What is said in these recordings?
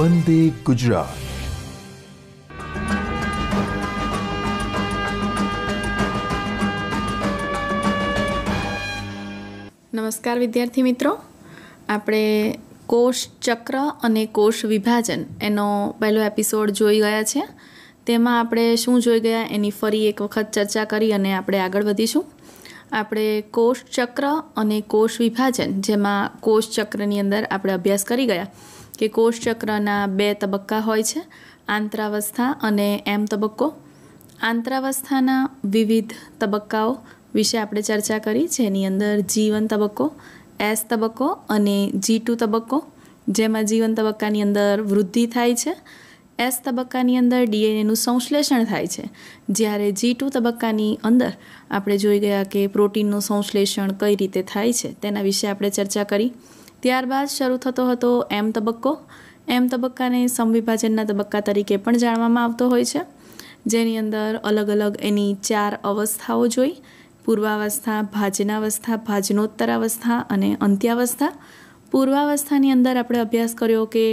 વંદે ગુજરાત નમસ્કાર વિદ્યાર્થી મિત્રો આપણે કોષ ચક્ર અને કોષ વિભાજન એનો પહેલો એપિસોડ જોઈ ગયા છે તેમાં આપણે શું જોઈ ગયા એની ફરી એક વખત ચર્ચા કરી અને આપણે આગળ વધીશું આપણે કોષ ચક્ર અને કોષ વિભાજન જેમાં કોષ ચક્રની અંદર આપણે અભ્યાસ કરી ગયા કે કોષચક્રના બે તબક્કા હોય છે આંતરાવસ્થા અને એમ તબક્કો આંતરાવસ્થાના વિવિધ તબક્કાઓ વિશે આપણે ચર્ચા કરી જેની અંદર જીવન તબક્કો એસ તબક્કો અને જી ટુ તબક્કો જેમાં જીવન તબક્કાની અંદર વૃદ્ધિ થાય છે એસ તબક્કાની અંદર ડીએનએનું સંશ્લેષણ થાય છે જ્યારે જી ટુ તબક્કાની અંદર આપણે જોઈ ગયા કે પ્રોટીનનું સંશ્લેષણ કઈ રીતે થાય છે તેના વિશે આપણે ચર્ચા કરી ત્યારબાદ શરૂ થતો હતો એમ તબક્કો એમ તબક્કાને સમવિભાજનના તબક્કા તરીકે પણ જાણવામાં આવતો હોય છે જેની અંદર અલગ અલગ એની ચાર અવસ્થાઓ જોઈ પૂર્વાવસ્થા ભાજનાવસ્થા ભાજનોત્તરાવસ્થા અને અંત્યાવસ્થા પૂર્વાવસ્થાની અંદર આપણે અભ્યાસ કર્યો કે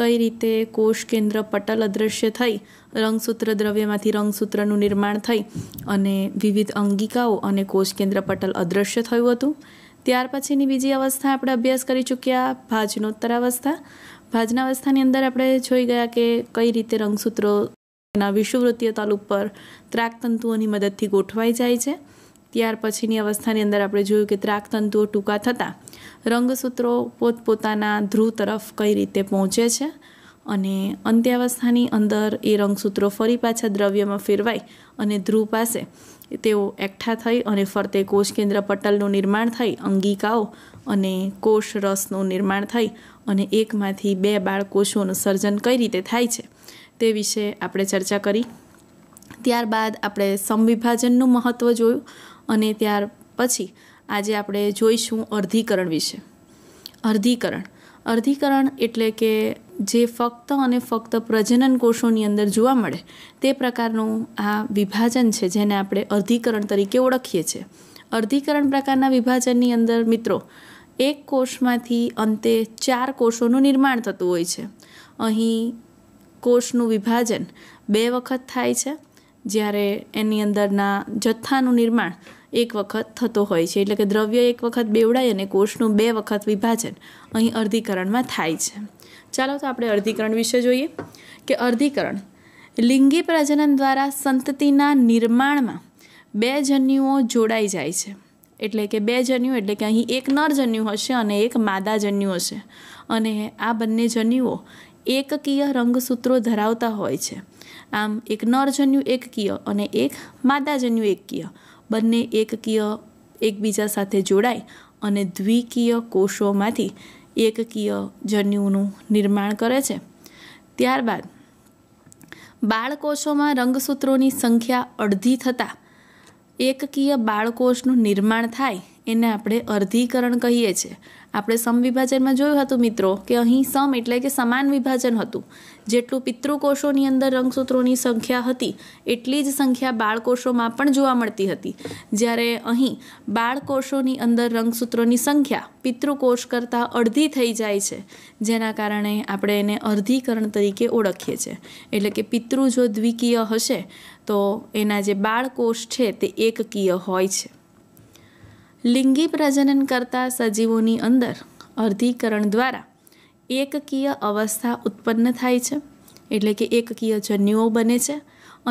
કઈ રીતે કોષ કેન્દ્ર પટલ અદૃશ્ય થઈ રંગસૂત્ર દ્રવ્યમાંથી રંગસૂત્રનું નિર્માણ થઈ અને વિવિધ અંગિકાઓ અને કોષ કેન્દ્ર પટલ અદૃશ્ય થયું હતું ત્યાર પછીની બીજી અવસ્થા આપણે અભ્યાસ કરી ચૂક્યા ભાજનોત્તર અવસ્થા ભાજના અવસ્થાની અંદર આપણે જોઈ ગયા કે કઈ રીતે રંગસૂત્રો એના વિષુવૃત્તીય તલ ઉપર ત્રાકતંતુઓની મદદથી ગોઠવાઈ જાય છે ત્યાર પછીની અવસ્થાની અંદર આપણે જોયું કે ત્રાકતંતુઓ ટૂંકા થતાં રંગસૂત્રો પોતપોતાના ધ્રુવ તરફ કઈ રીતે પહોંચે છે અને અંત્યાવસ્થાની અંદર એ રંગસૂત્રો ફરી પાછા દ્રવ્યમાં ફેરવાય અને ધ્રુવ પાસે તેઓ એકઠા થઈ અને ફરતે કોષ કેન્દ્ર પટલનું નિર્માણ થઈ અંગિકાઓ અને કોષ રસનું નિર્માણ થઈ અને એકમાંથી બે બાળકોષોનું સર્જન કઈ રીતે થાય છે તે વિશે આપણે ચર્ચા કરી ત્યારબાદ આપણે સમવિભાજનનું મહત્ત્વ જોયું અને ત્યાર પછી આજે આપણે જોઈશું અર્ધીકરણ વિશે અર્ધીકરણ અર્ધીકરણ એટલે કે જે ફક્ત અને ફક્ત પ્રજનન કોષોની અંદર જોવા મળે તે પ્રકારનું આ વિભાજન છે જેને આપણે અર્ધીકરણ તરીકે ઓળખીએ છીએ અર્ધીકરણ પ્રકારના વિભાજનની અંદર મિત્રો એક કોષમાંથી અંતે ચાર કોષોનું નિર્માણ થતું હોય છે અહીં કોષનું વિભાજન બે વખત થાય છે જ્યારે એની અંદરના જથ્થાનું નિર્માણ એક વખત થતો હોય છે એટલે કે દ્રવ્ય એક વખત બેવડાય અને કોષનું બે વખત વિભાજન અહીં અર્ધીકરણમાં થાય છે ચાલો તો આપણે અર્ધીકરણ વિશે જોઈએ કે અર્ધીકરણ લિંગી પ્રજનન દ્વારા સંતતિના નિર્માણમાં બે જન્યુઓ જોડાઈ જાય છે એટલે કે બે જન્યુ એટલે કે અહીં એક નર જન્યુ હશે અને એક માદા જન્યુ હશે અને આ બંને જન્યુઓ એકકીય રંગસૂત્રો ધરાવતા હોય છે આમ એક નરજન્યુ એકકીય અને એક માદાજન્યુ એકકીય બંને એકકીય એકબીજા સાથે જોડાય અને દ્વિકીય કોષોમાંથી એકકીય જન્યુનું નિર્માણ કરે છે ત્યારબાદ બાળકોષોમાં રંગસૂત્રોની સંખ્યા અડધી થતાં એકકીય બાળકોષનું નિર્માણ થાય એને આપણે અર્ધીકરણ કહીએ છીએ આપણે સમવિભાજનમાં જોયું હતું મિત્રો કે અહીં સમ એટલે કે સમાન વિભાજન હતું જેટલું પિતૃકોષોની અંદર રંગસૂત્રોની સંખ્યા હતી એટલી જ સંખ્યા બાળકોષોમાં પણ જોવા મળતી હતી જ્યારે અહીં બાળકોષોની અંદર રંગસૂત્રોની સંખ્યા પિતૃકોષ કરતાં અડધી થઈ જાય છે જેના કારણે આપણે એને અર્ધીકરણ તરીકે ઓળખીએ છીએ એટલે કે પિતૃ જો દ્વિકીય હશે તો એના જે બાળકોષ છે તે એકકીય હોય છે લિંગી પ્રજનન કરતા સજીવોની અંદર અર્ધીકરણ દ્વારા એકકીય અવસ્થા ઉત્પન્ન થાય છે એટલે કે એકકીય જન્યુઓ બને છે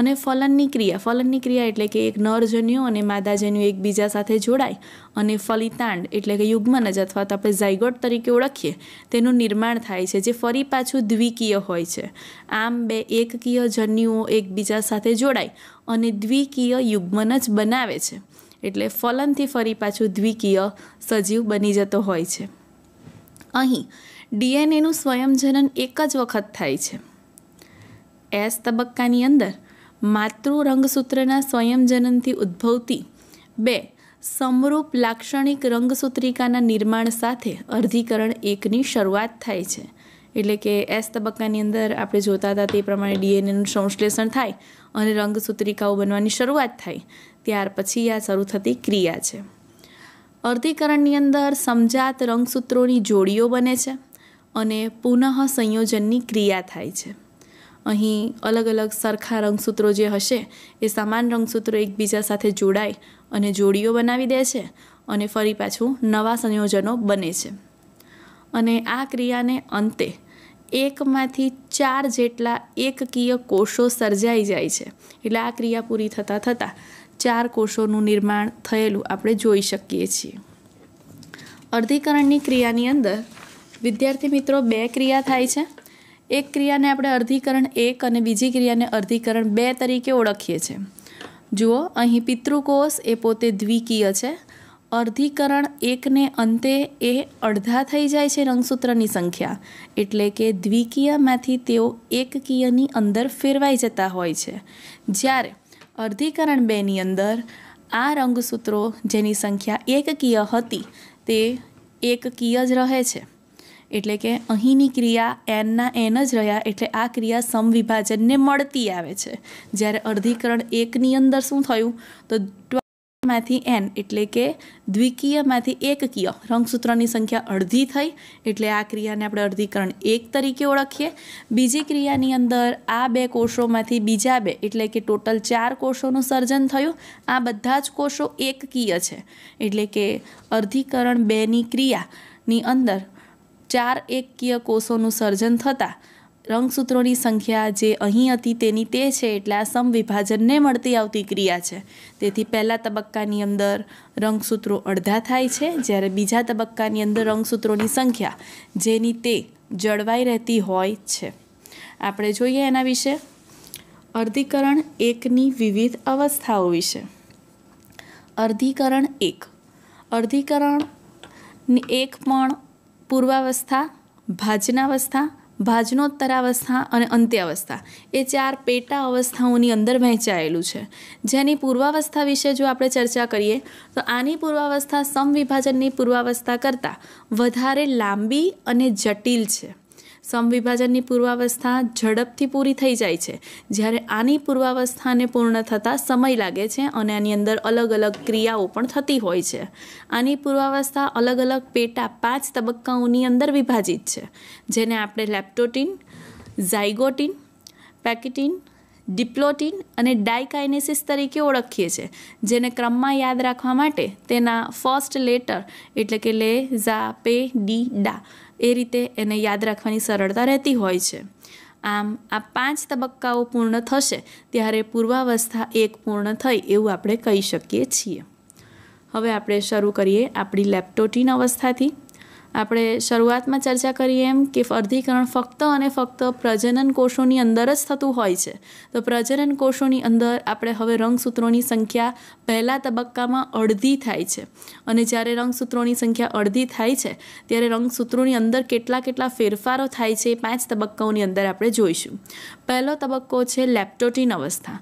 અને ફલનની ક્રિયા ફલનની ક્રિયા એટલે કે એક નરજન્યુ અને માદાજન્યુ એકબીજા સાથે જોડાય અને ફલિતાંડ એટલે કે યુગ્મનજ અથવા તો આપણે ઝાયગોટ તરીકે ઓળખીએ તેનું નિર્માણ થાય છે જે ફરી પાછું દ્વિકીય હોય છે આમ બે એકકીય જન્યુઓ એકબીજા સાથે જોડાય અને દ્વિકીય યુગ્મનજ બનાવે છે એટલે ફલનથી ફરી પાછું દ્વિકીય સજીવ બની જતો હોય છે અહીં ડીએનએનું સ્વયંજનન એક જ વખત થાય છે એસ તબક્કાની અંદર માતૃ રંગસૂત્રના સ્વયંજનનથી ઉદ્ભવતી બે સમરૂપ લાક્ષણિક રંગસૂત્રિકાના નિર્માણ સાથે અર્ધીકરણ એકની શરૂઆત થાય છે એટલે કે એસ તબક્કાની અંદર આપણે જોતા હતા તે પ્રમાણે ડીએનએનું સંશ્લેષણ થાય અને રંગસૂત્રિકાઓ બનવાની શરૂઆત થાય ત્યાર પછી આ શરૂ થતી ક્રિયા છે અર્ધીકરણની અંદર સમજાત રંગસૂત્રોની જોડીઓ બને છે અને પુનઃ સંયોજનની ક્રિયા થાય છે અહીં અલગ અલગ સરખા રંગસૂત્રો જે હશે એ સમાન રંગસૂત્રો એકબીજા સાથે જોડાય અને જોડીઓ બનાવી દે છે અને ફરી પાછું નવા સંયોજનો બને છે અને આ ક્રિયાને અંતે એકમાંથી ચાર જેટલા એકકીય કોષો સર્જાઈ જાય છે એટલે આ ક્રિયા પૂરી થતાં થતાં ચાર કોષોનું નિર્માણ થયેલું આપણે જોઈ શકીએ છીએ અર્ધીકરણની ક્રિયાની અંદર વિદ્યાર્થી મિત્રો બે ક્રિયા થાય છે એક ક્રિયાને આપણે અર્ધીકરણ એક અને બીજી ક્રિયાને અર્ધીકરણ બે તરીકે ઓળખીએ છીએ જુઓ અહીં પિતૃકોષ એ પોતે દ્વિકીય છે અર્ધીકરણ એકને અંતે એ અડધા થઈ જાય છે રંગસૂત્રની સંખ્યા એટલે કે દ્વિકીયમાંથી તેઓ એકકીયની અંદર ફેરવાઈ જતા હોય છે જ્યારે અર્ધીકરણ બેની અંદર આ રંગસૂત્રો જેની સંખ્યા એકકીય હતી તે એકકીય જ રહે છે એટલે કે અહીંની ક્રિયા એનના એન જ રહ્યા એટલે આ ક્રિયા સમવિભાજનને મળતી આવે છે જ્યારે અર્ધીકરણ એકની અંદર શું થયું તો એકમાંથી એન એટલે કે દ્વિકીયમાંથી એકકીય રંગસૂત્રની સંખ્યા અડધી થઈ એટલે આ ક્રિયાને આપણે અડધીકરણ એક તરીકે ઓળખીએ બીજી ક્રિયાની અંદર આ બે કોષોમાંથી બીજા બે એટલે કે ટોટલ ચાર કોષોનું સર્જન થયું આ બધા જ કોષો એકકીય છે એટલે કે અર્ધીકરણ બેની ક્રિયાની અંદર ચાર એકકીય કોષોનું સર્જન થતાં રંગસૂત્રોની સંખ્યા જે અહીં હતી તેની તે છે એટલે આ સમવિભાજનને મળતી આવતી ક્રિયા છે તેથી પહેલા તબક્કાની અંદર રંગસૂત્રો અડધા થાય છે જ્યારે બીજા તબક્કાની અંદર રંગસૂત્રોની સંખ્યા જેની તે જળવાઈ રહેતી હોય છે આપણે જોઈએ એના વિશે અર્ધીકરણ એકની વિવિધ અવસ્થાઓ વિશે અર્ધીકરણ એક અર્ધીકરણ એક પણ પૂર્વાવસ્થા ભાજનાવસ્થા ભાજનોત્તરાવસ્થા અને અંત્યાવસ્થા એ ચાર પેટા અવસ્થાઓની અંદર વહેંચાયેલું છે જેની પૂર્વાવસ્થા વિશે જો આપણે ચર્ચા કરીએ તો આની પૂર્વાવસ્થા સમવિભાજનની પૂર્વાવસ્થા કરતાં વધારે લાંબી અને જટિલ છે સમવિભાજનની પૂર્વાવસ્થા ઝડપથી પૂરી થઈ જાય છે જ્યારે આની પૂર્વાવસ્થાને પૂર્ણ થતાં સમય લાગે છે અને આની અંદર અલગ અલગ ક્રિયાઓ પણ થતી હોય છે આની પૂર્વાવસ્થા અલગ અલગ પેટા પાંચ તબક્કાઓની અંદર વિભાજિત છે જેને આપણે લેપ્ટોટીન ઝાયગોટીન પેકેટીન ડિપ્લોટીન અને ડાયકાઇનેસિસ તરીકે ઓળખીએ છીએ જેને ક્રમમાં યાદ રાખવા માટે તેના ફર્સ્ટ લેટર એટલે કે લે ઝા પે ડી ડા એ રીતે એને યાદ રાખવાની સરળતા રહેતી હોય છે આમ આ પાંચ તબક્કાઓ પૂર્ણ થશે ત્યારે પૂર્વાવસ્થા એક પૂર્ણ થઈ એવું આપણે કહી શકીએ છીએ હવે આપણે શરૂ કરીએ આપણી લેપટોટીન અવસ્થાથી આપણે શરૂઆતમાં ચર્ચા કરી એમ કે અર્ધીકરણ ફક્ત અને ફક્ત પ્રજનન કોષોની અંદર જ થતું હોય છે તો પ્રજનન કોષોની અંદર આપણે હવે રંગસૂત્રોની સંખ્યા પહેલાં તબક્કામાં અડધી થાય છે અને જ્યારે રંગસૂત્રોની સંખ્યા અડધી થાય છે ત્યારે રંગસૂત્રોની અંદર કેટલા કેટલા ફેરફારો થાય છે એ પાંચ તબક્કાઓની અંદર આપણે જોઈશું પહેલો તબક્કો છે લેપ્ટોટીન અવસ્થા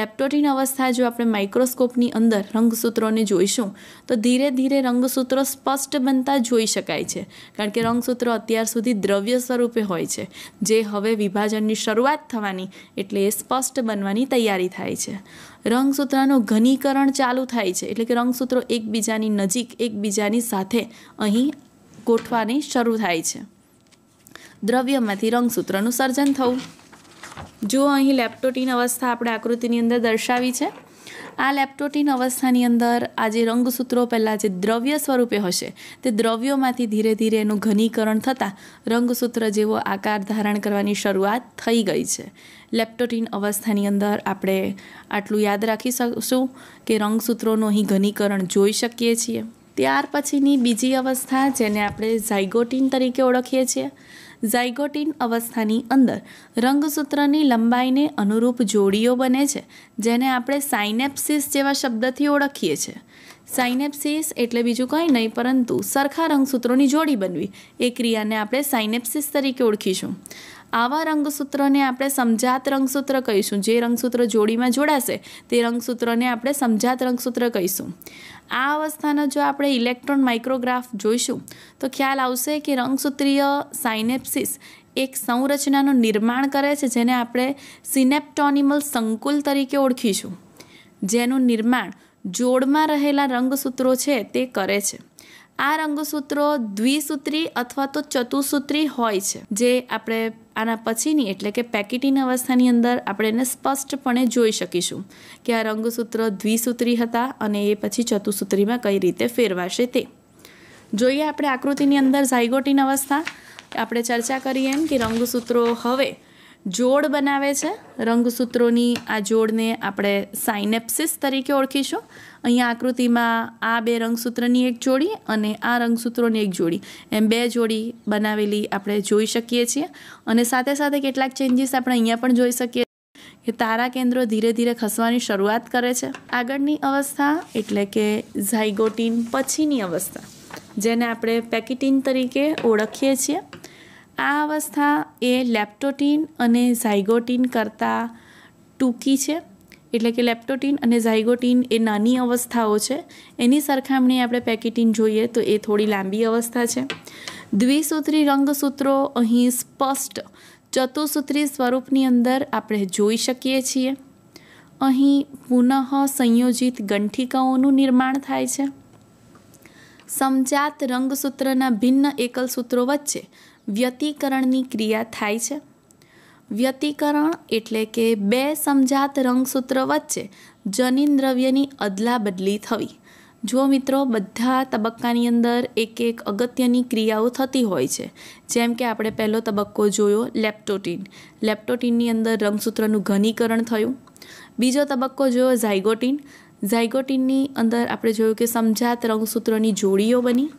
લેપ્ટોટીન અવસ્થા જો આપણે માઇક્રોસ્કોપની અંદર રંગસૂત્રોને જોઈશું તો ધીરે ધીરે રંગસૂત્રો સ્પષ્ટ બનતા જોઈ શકાય છે છે કારણ કે રંગસૂત્ર અત્યાર સુધી દ્રવ્ય સ્વરૂપે હોય છે જે હવે વિભાજનની શરૂઆત થવાની એટલે એ સ્પષ્ટ બનવાની તૈયારી થાય છે રંગસૂત્રનું ઘનીકરણ ચાલુ થાય છે એટલે કે રંગસૂત્રો એકબીજાની નજીક એકબીજાની સાથે અહીં ગોઠવાની શરૂ થાય છે દ્રવ્યમાંથી રંગસૂત્રનું સર્જન થવું જો અહીં લેપટોટીન અવસ્થા આપણે આકૃતિની અંદર દર્શાવી છે આ લેપ્ટોટિન અવસ્થાની અંદર આ જે રંગસૂત્રો પહેલાં જે દ્રવ્ય સ્વરૂપે હશે તે દ્રવ્યોમાંથી ધીરે ધીરે એનું ઘનીકરણ થતાં રંગસૂત્ર જેવો આકાર ધારણ કરવાની શરૂઆત થઈ ગઈ છે લેપ્ટોટિન અવસ્થાની અંદર આપણે આટલું યાદ રાખી શકશું કે રંગસૂત્રોનું અહીં ઘનીકરણ જોઈ શકીએ છીએ ત્યાર પછીની બીજી અવસ્થા જેને આપણે ઝાયગોટિન તરીકે ઓળખીએ છીએ ઝાયગોટીન અવસ્થાની અંદર રંગસૂત્રની લંબાઈને અનુરૂપ જોડીઓ બને છે જેને આપણે સાઇનેપ્સિસ જેવા શબ્દથી ઓળખીએ છીએ સાઇનેપ્સિસ એટલે બીજું કંઈ નહીં પરંતુ સરખા રંગસૂત્રોની જોડી બનવી એ ક્રિયાને આપણે સાઇનેપ્સિસ તરીકે ઓળખીશું આવા રંગસૂત્રોને આપણે સમજાત રંગસૂત્ર કહીશું જે રંગસૂત્ર જોડીમાં જોડાશે તે રંગસૂત્રને આપણે સમજાત રંગસૂત્ર કહીશું આ અવસ્થાનો જો આપણે ઇલેક્ટ્રોન માઇક્રોગ્રાફ જોઈશું તો ખ્યાલ આવશે કે રંગસૂત્રીય સાઇનેપ્સિસ એક સંરચનાનું નિર્માણ કરે છે જેને આપણે સિનેપ્ટોનિમલ સંકુલ તરીકે ઓળખીશું જેનું નિર્માણ જોડમાં રહેલા રંગસૂત્રો છે તે કરે છે આ રંગસૂત્રો દ્વિસૂત્રી અથવા તો ચતુસૂત્રી હોય છે જે આપણે આના પછીની એટલે કે પેકેટિંગ અવસ્થાની અંદર આપણે એને સ્પષ્ટપણે જોઈ શકીશું કે આ રંગસૂત્ર દ્વિસૂત્રી હતા અને એ પછી ચતુસૂત્રીમાં કઈ રીતે ફેરવાશે તે જોઈએ આપણે આકૃતિની અંદર ઝાયગોટિન અવસ્થા આપણે ચર્ચા કરીએ એમ કે રંગસૂત્રો હવે જોડ બનાવે છે રંગસૂત્રોની આ જોડને આપણે સાઇનેપ્સિસ તરીકે ઓળખીશું અહીંયા આકૃતિમાં આ બે રંગસૂત્રની એક જોડી અને આ રંગસૂત્રોની એક જોડી એમ બે જોડી બનાવેલી આપણે જોઈ શકીએ છીએ અને સાથે સાથે કેટલાક ચેન્જીસ આપણે અહીંયા પણ જોઈ શકીએ કે તારા કેન્દ્રો ધીરે ધીરે ખસવાની શરૂઆત કરે છે આગળની અવસ્થા એટલે કે ઝાયગોટીન પછીની અવસ્થા જેને આપણે પેકેટિન તરીકે ઓળખીએ છીએ આ અવસ્થા એ લેપ્ટોટીન અને ઝાયગોટીન કરતાં ટૂંકી છે એટલે કે લેપ્ટોટીન અને ઝાયગોટીન એ નાની અવસ્થાઓ છે એની સરખામણી આપણે પેકેટીન જોઈએ તો એ થોડી લાંબી અવસ્થા છે દ્વિસૂત્રી રંગસૂત્રો અહીં સ્પષ્ટ ચતુસૂત્રી સ્વરૂપની અંદર આપણે જોઈ શકીએ છીએ અહીં પુનઃ સંયોજિત ગંઠિકાઓનું નિર્માણ થાય છે સમજાત રંગસૂત્રના ભિન્ન એકલ સૂત્રો વચ્ચે વ્યતિકરણની ક્રિયા થાય છે વ્યતિકરણ એટલે કે બે સમજાત રંગસૂત્ર વચ્ચે જનીન દ્રવ્યની અદલા બદલી થવી જો મિત્રો બધા તબક્કાની અંદર એક એક અગત્યની ક્રિયાઓ થતી હોય છે જેમ કે આપણે પહેલો તબક્કો જોયો લેપ્ટોટીન લેપ્ટોટીનની અંદર રંગસૂત્રનું ઘનીકરણ થયું બીજો તબક્કો જોયો ઝાયગોટીન ઝાયગોટીનની અંદર આપણે જોયું કે સમજાત રંગસૂત્રની જોડીઓ બની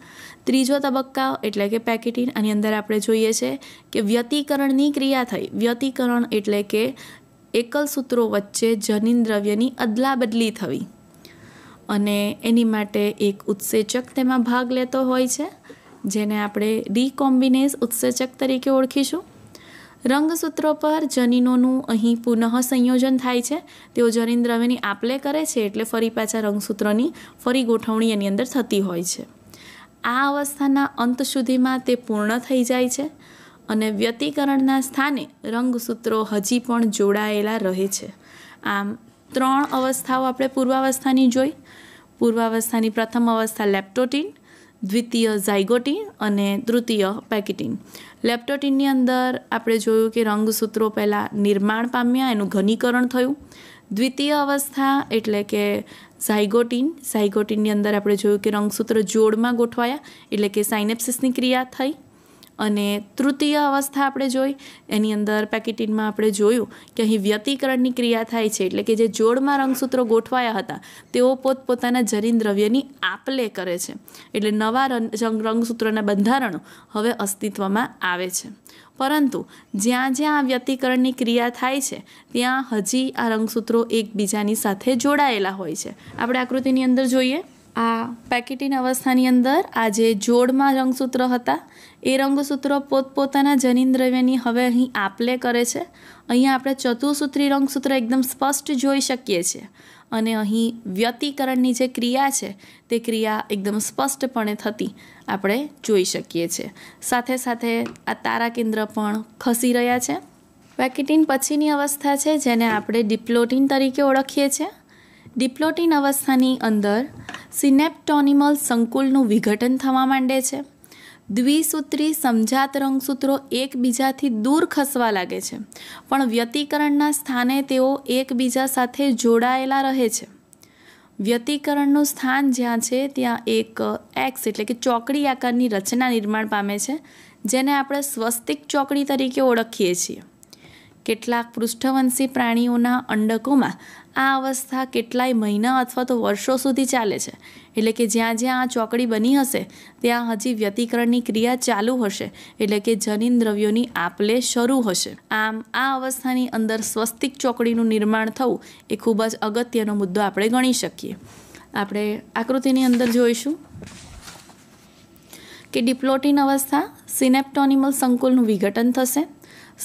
ત્રીજો તબક્કા એટલે કે પેકેટિંગ આની અંદર આપણે જોઈએ છે કે વ્યતિકરણની ક્રિયા થઈ વ્યતિકરણ એટલે કે એકલ સૂત્રો વચ્ચે જનીન દ્રવ્યની અદલાબદલી થવી અને એની માટે એક ઉત્સેચક તેમાં ભાગ લેતો હોય છે જેને આપણે ડીકોમ્બિનેઝ ઉત્સેચક તરીકે ઓળખીશું રંગસૂત્રો પર જનીનોનું અહીં પુનઃ સંયોજન થાય છે તેઓ જનીન દ્રવ્યની આપલે કરે છે એટલે ફરી પાછા રંગસૂત્રોની ફરી ગોઠવણી એની અંદર થતી હોય છે આ અવસ્થાના અંત સુધીમાં તે પૂર્ણ થઈ જાય છે અને વ્યતિકરણના સ્થાને રંગસૂત્રો હજી પણ જોડાયેલા રહે છે આમ ત્રણ અવસ્થાઓ આપણે પૂર્વાવસ્થાની જોઈ પૂર્વાવસ્થાની પ્રથમ અવસ્થા લેપ્ટોટીન દ્વિતીય ઝાયગોટીન અને તૃતીય પેકેટીન લેપ્ટોટીનની અંદર આપણે જોયું કે રંગસૂત્રો પહેલાં નિર્માણ પામ્યા એનું ઘનીકરણ થયું દ્વિતીય અવસ્થા એટલે કે ઝાયગોટીન ઝાયગોટીનની અંદર આપણે જોયું કે રંગસૂત્ર જોડમાં ગોઠવાયા એટલે કે સાઇનેપ્સિસની ક્રિયા થઈ અને તૃતીય અવસ્થા આપણે જોઈ એની અંદર પેકેટિનમાં આપણે જોયું કે અહીં વ્યતિકરણની ક્રિયા થાય છે એટલે કે જે જોડમાં રંગસૂત્રો ગોઠવાયા હતા તેઓ પોતપોતાના જરીન દ્રવ્યની આપ લે કરે છે એટલે નવા રંગ રંગસૂત્રોના બંધારણો હવે અસ્તિત્વમાં આવે છે પરંતુ જ્યાં જ્યાં આ વ્યતિકરણની ક્રિયા થાય છે ત્યાં હજી આ રંગસૂત્રો એકબીજાની સાથે જોડાયેલા હોય છે આપણે આકૃતિની અંદર જોઈએ આ પેકેટિંગ અવસ્થાની અંદર આ જે જોડમાં રંગસૂત્ર હતા એ રંગસૂત્રો પોતપોતાના જનીન દ્રવ્યની હવે અહીં આપલે કરે છે અહીંયા આપણે ચતુસૂત્રી રંગસૂત્ર એકદમ સ્પષ્ટ જોઈ શકીએ છીએ અને અહીં વ્યતિકરણની જે ક્રિયા છે તે ક્રિયા એકદમ સ્પષ્ટપણે થતી આપણે જોઈ શકીએ છીએ સાથે સાથે આ તારા કેન્દ્ર પણ ખસી રહ્યા છે પેકેટિંગ પછીની અવસ્થા છે જેને આપણે ડિપ્લોટિન તરીકે ઓળખીએ છીએ ડિપ્લોટિન અવસ્થાની અંદર સિનેપ્ટોનિમલ સંકુલનું વિઘટન થવા માંડે છે દ્વિસૂત્રી સમજાત રંગસૂત્રો એકબીજાથી દૂર ખસવા લાગે છે પણ વ્યતિકરણના સ્થાને તેઓ એકબીજા સાથે જોડાયેલા રહે છે વ્યતિકરણનું સ્થાન જ્યાં છે ત્યાં એક એક્સ એટલે કે ચોકડી આકારની રચના નિર્માણ પામે છે જેને આપણે સ્વસ્તિક ચોકડી તરીકે ઓળખીએ છીએ કેટલાક પૃષ્ઠવંશી પ્રાણીઓના અંડકોમાં આ અવસ્થા કેટલાય મહિના અથવા તો વર્ષો સુધી ચાલે છે એટલે કે જ્યાં જ્યાં આ ચોકડી બની હશે ત્યાં હજી વ્યતિકરણની ક્રિયા ચાલુ હશે એટલે કે જનીન દ્રવ્યોની આપલે શરૂ હશે આમ આ અવસ્થાની અંદર સ્વસ્તિક ચોકડીનું નિર્માણ થવું એ ખૂબ જ અગત્યનો મુદ્દો આપણે ગણી શકીએ આપણે આકૃતિની અંદર જોઈશું કે ડિપ્લોટિન અવસ્થા સિનેપ્ટોનિમલ સંકુલનું વિઘટન થશે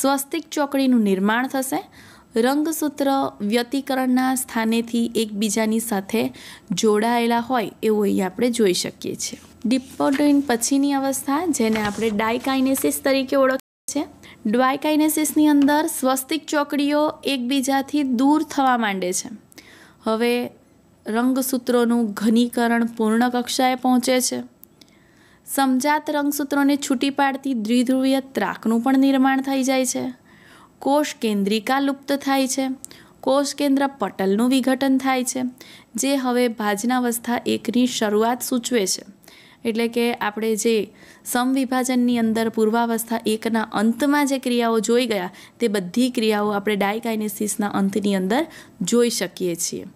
સ્વસ્તિક ચોકડીનું નિર્માણ થશે રંગસૂત્ર વ્યતિકરણના સ્થાનેથી એકબીજાની સાથે જોડાયેલા હોય એવું અહીં આપણે જોઈ શકીએ છીએ ડિપોડોઇન પછીની અવસ્થા જેને આપણે ડાયકાઇનેસિસ તરીકે ઓળખીએ છીએ ડાયકાઇનેસિસની અંદર સ્વસ્તિક ચોકડીઓ એકબીજાથી દૂર થવા માંડે છે હવે રંગસૂત્રોનું ઘનીકરણ પૂર્ણ કક્ષાએ પહોંચે છે સમજાત રંગસૂત્રોને છૂટી પાડતી દ્વિધ્રુવીય ત્રાકનું પણ નિર્માણ થઈ જાય છે કોષ કેન્દ્રિકા લુપ્ત થાય છે કોષ કેન્દ્ર પટલનું વિઘટન થાય છે જે હવે ભાજનાવસ્થા એકની શરૂઆત સૂચવે છે એટલે કે આપણે જે સમવિભાજનની અંદર પૂર્વાવસ્થા એકના અંતમાં જે ક્રિયાઓ જોઈ ગયા તે બધી ક્રિયાઓ આપણે ડાયકાઇનેસિસના અંતની અંદર જોઈ શકીએ છીએ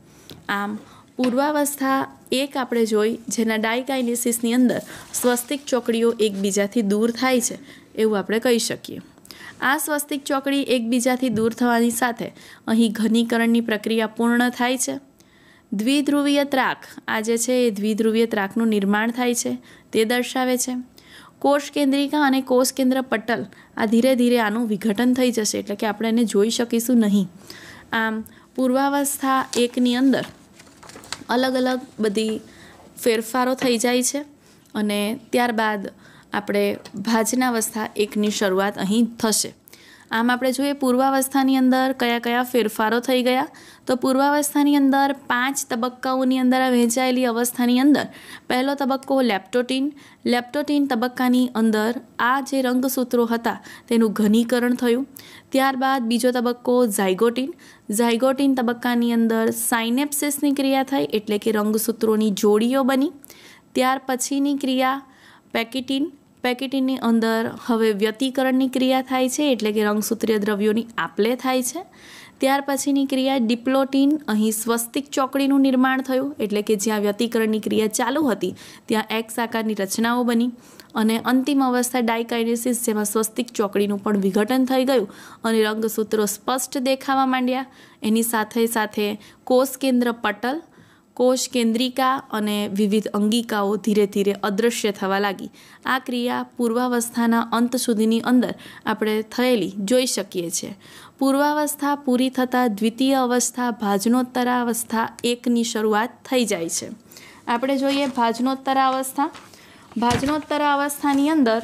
આમ પૂર્વાવસ્થા એક આપણે જોઈ જેના ડાયકાઇનેસિસની અંદર સ્વસ્તિક ચોકડીઓ એકબીજાથી દૂર થાય છે એવું આપણે કહી શકીએ આ સ્વસ્તિક ચોકડી એકબીજાથી દૂર થવાની સાથે અહીં ઘનીકરણની પ્રક્રિયા પૂર્ણ થાય છે દ્વિધ્રુવીય ત્રાક આ જે છે એ દ્વિધ્રુવીય ત્રાકનું નિર્માણ થાય છે તે દર્શાવે છે કોષ કેન્દ્રિકા અને કોષ કેન્દ્ર પટલ આ ધીરે ધીરે આનું વિઘટન થઈ જશે એટલે કે આપણે એને જોઈ શકીશું નહીં આમ પૂર્વાવસ્થા એકની અંદર અલગ અલગ બધી ફેરફારો થઈ જાય છે અને ત્યારબાદ આપણે ભાજનાવસ્થા એકની શરૂઆત અહીં થશે આમ આપણે જોઈએ પૂર્વાવસ્થાની અંદર કયા કયા ફેરફારો થઈ ગયા તો પૂર્વાવસ્થાની અંદર પાંચ તબક્કાઓની અંદર આ વહેંચાયેલી અવસ્થાની અંદર પહેલો તબક્કો લેપ્ટોટીન લેપ્ટોટીન તબક્કાની અંદર આ જે રંગસૂત્રો હતા તેનું ઘનીકરણ થયું ત્યારબાદ બીજો તબક્કો ઝાયગોટીન ઝાયગોટીન તબક્કાની અંદર સાઇનેપ્સિસની ક્રિયા થઈ એટલે કે રંગસૂત્રોની જોડીઓ બની ત્યાર પછીની ક્રિયા પેકેટીન પેકેટિંગની અંદર હવે વ્યતિકરણની ક્રિયા થાય છે એટલે કે રંગસૂત્રીય દ્રવ્યોની આપલે થાય છે ત્યાર પછીની ક્રિયા ડિપ્લોટીન અહીં સ્વસ્તિક ચોકડીનું નિર્માણ થયું એટલે કે જ્યાં વ્યતિકરણની ક્રિયા ચાલુ હતી ત્યાં એક્સ આકારની રચનાઓ બની અને અંતિમ અવસ્થા ડાયકાઇનેસિસ જેમાં સ્વસ્તિક ચોકડીનું પણ વિઘટન થઈ ગયું અને રંગસૂત્રો સ્પષ્ટ દેખાવા માંડ્યા એની સાથે સાથે કોષ કેન્દ્ર પટલ કોષ કેન્દ્રિકા અને વિવિધ અંગિકાઓ ધીરે ધીરે અદૃશ્ય થવા લાગી આ ક્રિયા પૂર્વાવસ્થાના અંત સુધીની અંદર આપણે થયેલી જોઈ શકીએ છીએ પૂર્વાવસ્થા પૂરી થતાં દ્વિતીય અવસ્થા ભાજનોત્તરાવસ્થા એકની શરૂઆત થઈ જાય છે આપણે જોઈએ ભાજનોત્તરાવસ્થા ભાજનોત્તરાવસ્થાની અંદર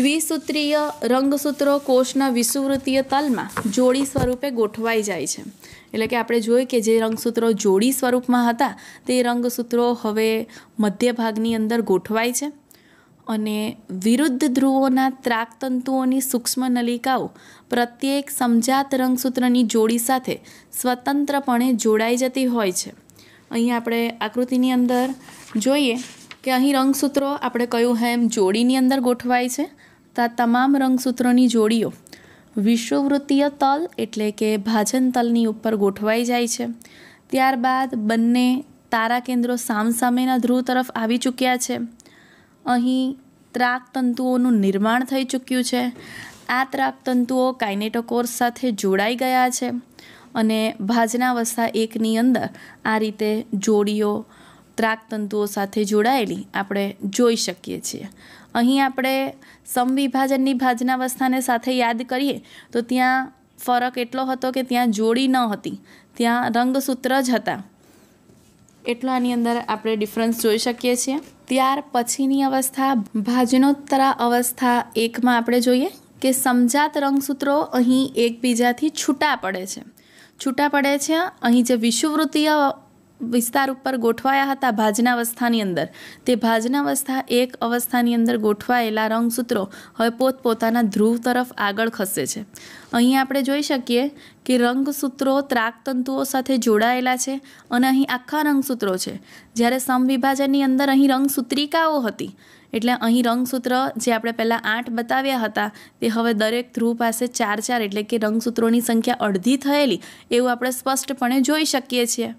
દ્વિસૂત્રીય રંગસૂત્રો કોષના વિષુવૃત્તીય તલમાં જોડી સ્વરૂપે ગોઠવાઈ જાય છે એટલે કે આપણે જોયું કે જે રંગસૂત્રો જોડી સ્વરૂપમાં હતા તે રંગસૂત્રો હવે મધ્ય ભાગની અંદર ગોઠવાય છે અને વિરુદ્ધ ધ્રુવોના ત્રાકતંતુઓની સૂક્ષ્મ નલિકાઓ પ્રત્યેક સમજાત રંગસૂત્રની જોડી સાથે સ્વતંત્રપણે જોડાઈ જતી હોય છે અહીં આપણે આકૃતિની અંદર જોઈએ કે અહીં રંગસૂત્રો આપણે કહ્યું હેમ જોડીની અંદર ગોઠવાય છે તો તમામ રંગસૂત્રોની જોડીઓ વિશ્વવૃત્તીય તલ એટલે કે ભાજન તલની ઉપર ગોઠવાઈ જાય છે ત્યારબાદ બંને તારા કેન્દ્રો સામસામેના ધ્રુવ તરફ આવી ચૂક્યા છે અહીં ત્રાક તંતુઓનું નિર્માણ થઈ ચૂક્યું છે આ ત્રાક તંતુઓ કાઇનેટોકોર સાથે જોડાઈ ગયા છે અને ભાજનાવસ્થા એકની અંદર આ રીતે જોડીઓ ત્રાક તંતુઓ સાથે જોડાયેલી આપણે જોઈ શકીએ છીએ અહીં આપણે સમવિભાજનની ભાજનાવસ્થાને સાથે યાદ કરીએ તો ત્યાં ફરક એટલો હતો કે ત્યાં જોડી ન હતી ત્યાં રંગસૂત્ર જ હતા એટલો આની અંદર આપણે ડિફરન્સ જોઈ શકીએ છીએ ત્યાર પછીની અવસ્થા ભાજનોત્તરા અવસ્થા એકમાં આપણે જોઈએ કે સમજાત રંગસૂત્રો અહીં એકબીજાથી છૂટા પડે છે છૂટા પડે છે અહીં જે વિષુવવૃત્તીય વિસ્તાર ઉપર ગોઠવાયા હતા ભાજનાવસ્થાની અંદર તે ભાજનાવસ્થા એક અવસ્થાની અંદર ગોઠવાયેલા રંગસૂત્રો હવે પોતપોતાના ધ્રુવ તરફ આગળ ખસે છે અહીં આપણે જોઈ શકીએ કે રંગસૂત્રો ત્રાકતંતુઓ સાથે જોડાયેલા છે અને અહીં આખા રંગસૂત્રો છે જ્યારે સમવિભાજનની અંદર અહીં રંગસૂત્રિકાઓ હતી એટલે અહીં રંગસૂત્ર જે આપણે પહેલાં આઠ બતાવ્યા હતા તે હવે દરેક ધ્રુવ પાસે ચાર ચાર એટલે કે રંગસૂત્રોની સંખ્યા અડધી થયેલી એવું આપણે સ્પષ્ટપણે જોઈ શકીએ છીએ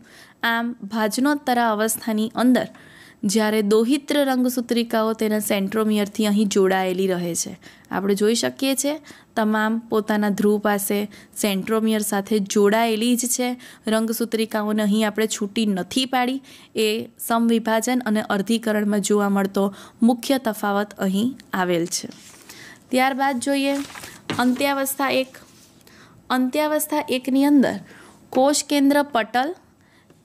આમ ભાજનોત્તરા અવસ્થાની અંદર જ્યારે દોહિત્ર રંગસૂત્રિકાઓ તેના સેન્ટ્રોમિયરથી અહીં જોડાયેલી રહે છે આપણે જોઈ શકીએ છીએ તમામ પોતાના ધ્રુવ પાસે સેન્ટ્રોમિયર સાથે જોડાયેલી જ છે રંગસૂત્રિકાઓને અહીં આપણે છૂટી નથી પાડી એ સમવિભાજન અને અર્ધીકરણમાં જોવા મળતો મુખ્ય તફાવત અહીં આવેલ છે ત્યારબાદ જોઈએ અંત્યાવસ્થા એક અંત્યાવસ્થા એકની અંદર કોષ કેન્દ્ર પટલ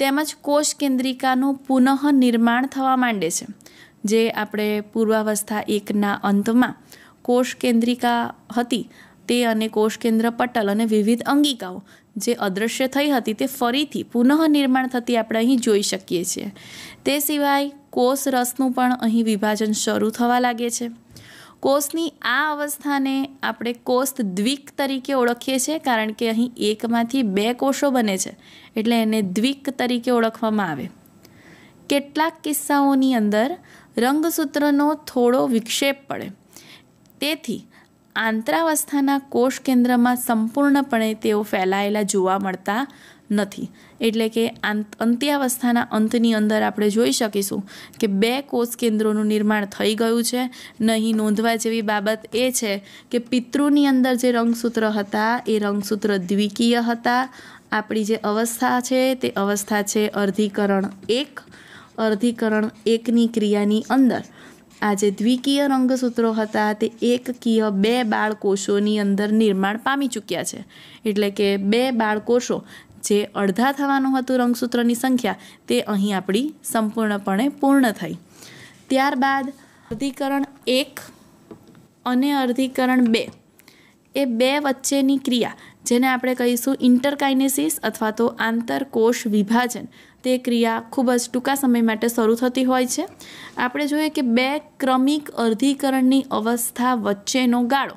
તેમજ કોષ કેન્દ્રિકાનું પુનઃ નિર્માણ થવા માંડે છે જે આપણે પૂર્વાવસ્થા એકના અંતમાં કોષ કેન્દ્રિકા હતી તે અને કોષ કેન્દ્ર પટલ અને વિવિધ અંગિકાઓ જે અદૃશ્ય થઈ હતી તે ફરીથી પુનઃ નિર્માણ થતી આપણે અહીં જોઈ શકીએ છીએ તે સિવાય કોષ રસનું પણ અહીં વિભાજન શરૂ થવા લાગે છે કોષની આ અવસ્થાને આપણે કોષ દ્વિક તરીકે ઓળખીએ છીએ કારણ કે અહીં એકમાંથી બે કોષો બને છે એટલે એને દ્વિક તરીકે ઓળખવામાં આવે કેટલાક કિસ્સાઓની અંદર રંગસૂત્રનો થોડો વિક્ષેપ પડે તેથી આંતરાવસ્થાના કોષ કેન્દ્રમાં સંપૂર્ણપણે તેઓ ફેલાયેલા જોવા મળતા નથી એટલે કે અંત્યાવસ્થાના અંતની અંદર આપણે જોઈ શકીશું કે બે કોષ કેન્દ્રોનું નિર્માણ થઈ ગયું છે નહીં નોંધવા જેવી બાબત એ છે કે પિતૃની અંદર જે રંગસૂત્ર હતા એ રંગસૂત્ર દ્વિકીય હતા આપણી જે અવસ્થા છે તે અવસ્થા છે અર્ધીકરણ એક અર્ધીકરણ એકની ક્રિયાની અંદર આ જે દ્વિકીય રંગસૂત્રો હતા તે એકકીય બે બાળકોષોની અંદર નિર્માણ પામી ચૂક્યા છે એટલે કે બે બાળકોષો જે અડધા થવાનું હતું રંગસૂત્રની સંખ્યા તે અહીં આપણી સંપૂર્ણપણે પૂર્ણ થઈ ત્યારબાદ અર્ધિકરણ એક અને અર્ધિકરણ બે એ બે વચ્ચેની ક્રિયા જેને આપણે કહીશું ઇન્ટરકાઇનેસિસ અથવા તો આંતરકોષ વિભાજન તે ક્રિયા ખૂબ જ ટૂંકા સમય માટે શરૂ થતી હોય છે આપણે જોઈએ કે બે ક્રમિક અર્ધિકરણની અવસ્થા વચ્ચેનો ગાળો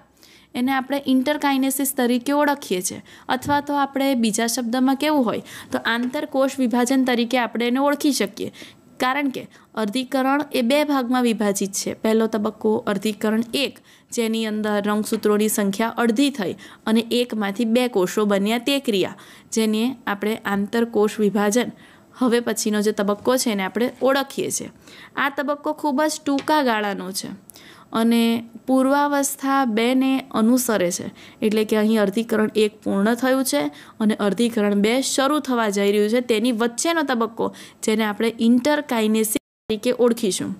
એને આપણે ઇન્ટરકાઇનેસિસ તરીકે ઓળખીએ છીએ અથવા તો આપણે બીજા શબ્દમાં કેવું હોય તો આંતરકોષ વિભાજન તરીકે આપણે એને ઓળખી શકીએ કારણ કે અર્ધિકરણ એ બે ભાગમાં વિભાજિત છે પહેલો તબક્કો અર્ધિકરણ એક જેની અંદર રંગસૂત્રોની સંખ્યા અડધી થઈ અને એકમાંથી બે કોષો બન્યા તે ક્રિયા જેને આપણે આંતરકોષ વિભાજન હવે પછીનો જે તબક્કો છે એને આપણે ઓળખીએ છીએ આ તબક્કો ખૂબ જ ટૂંકા ગાળાનો છે અને પૂર્વાવસ્થા બેને અનુસરે છે એટલે કે અહીં અર્ધીકરણ એક પૂર્ણ થયું છે અને અર્ધીકરણ બે શરૂ થવા જઈ રહ્યું છે તેની વચ્ચેનો તબક્કો જેને આપણે ઇન્ટરકાઇનેસિસ તરીકે ઓળખીશું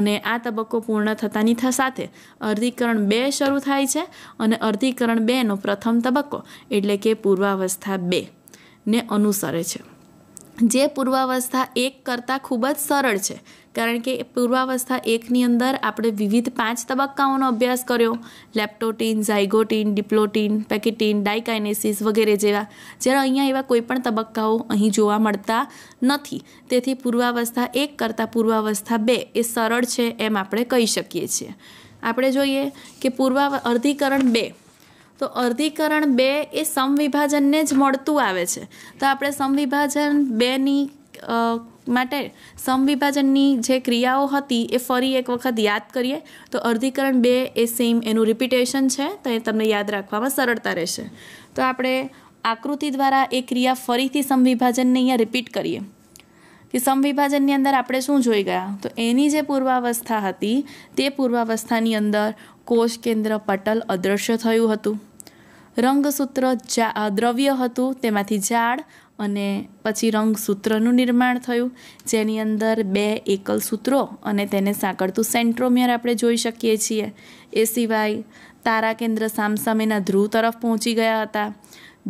અને આ તબક્કો પૂર્ણ થતાની સાથે અર્ધીકરણ બે શરૂ થાય છે અને અર્ધીકરણ બેનો પ્રથમ તબક્કો એટલે કે પૂર્વાવસ્થા બે ને અનુસરે છે જે પૂર્વાવસ્થા એક કરતાં ખૂબ જ સરળ છે કારણ કે પૂર્વાવસ્થા એકની અંદર આપણે વિવિધ પાંચ તબક્કાઓનો અભ્યાસ કર્યો લેપ્ટોટીન ઝાયગોટીન ડિપ્લોટીન પેકેટીન ડાયકાઇનેસિસ વગેરે જેવા જ્યારે અહીંયા એવા કોઈપણ તબક્કાઓ અહીં જોવા મળતા નથી તેથી પૂર્વાવસ્થા એક કરતાં પૂર્વાવસ્થા બે એ સરળ છે એમ આપણે કહી શકીએ છીએ આપણે જોઈએ કે પૂર્વા અર્ધીકરણ બે તો અર્ધીકરણ બે એ સમવિભાજનને જ મળતું આવે છે તો આપણે સમવિભાજન બેની માટે સમવિભાજનની જે ક્રિયાઓ હતી એ ફરી એક વખત યાદ કરીએ તો અર્ધીકરણ બે એ સેમ એનું રિપીટેશન છે તો એ તમને યાદ રાખવામાં સરળતા રહેશે તો આપણે આકૃતિ દ્વારા એ ક્રિયા ફરીથી સમવિભાજનને અહીંયા રિપીટ કરીએ કે સમવિભાજનની અંદર આપણે શું જોઈ ગયા તો એની જે પૂર્વાવસ્થા હતી તે પૂર્વાવસ્થાની અંદર કોષ કેન્દ્ર પટલ અદૃશ્ય થયું હતું રંગસૂત્ર દ્રવ્ય હતું તેમાંથી ઝાડ અને પછી રંગસૂત્રનું નિર્માણ થયું જેની અંદર બે એકલ સૂત્રો અને તેને સાંકળતું સેન્ટ્રોમિયર આપણે જોઈ શકીએ છીએ એ સિવાય તારા કેન્દ્ર સામસામેના ધ્રુવ તરફ પહોંચી ગયા હતા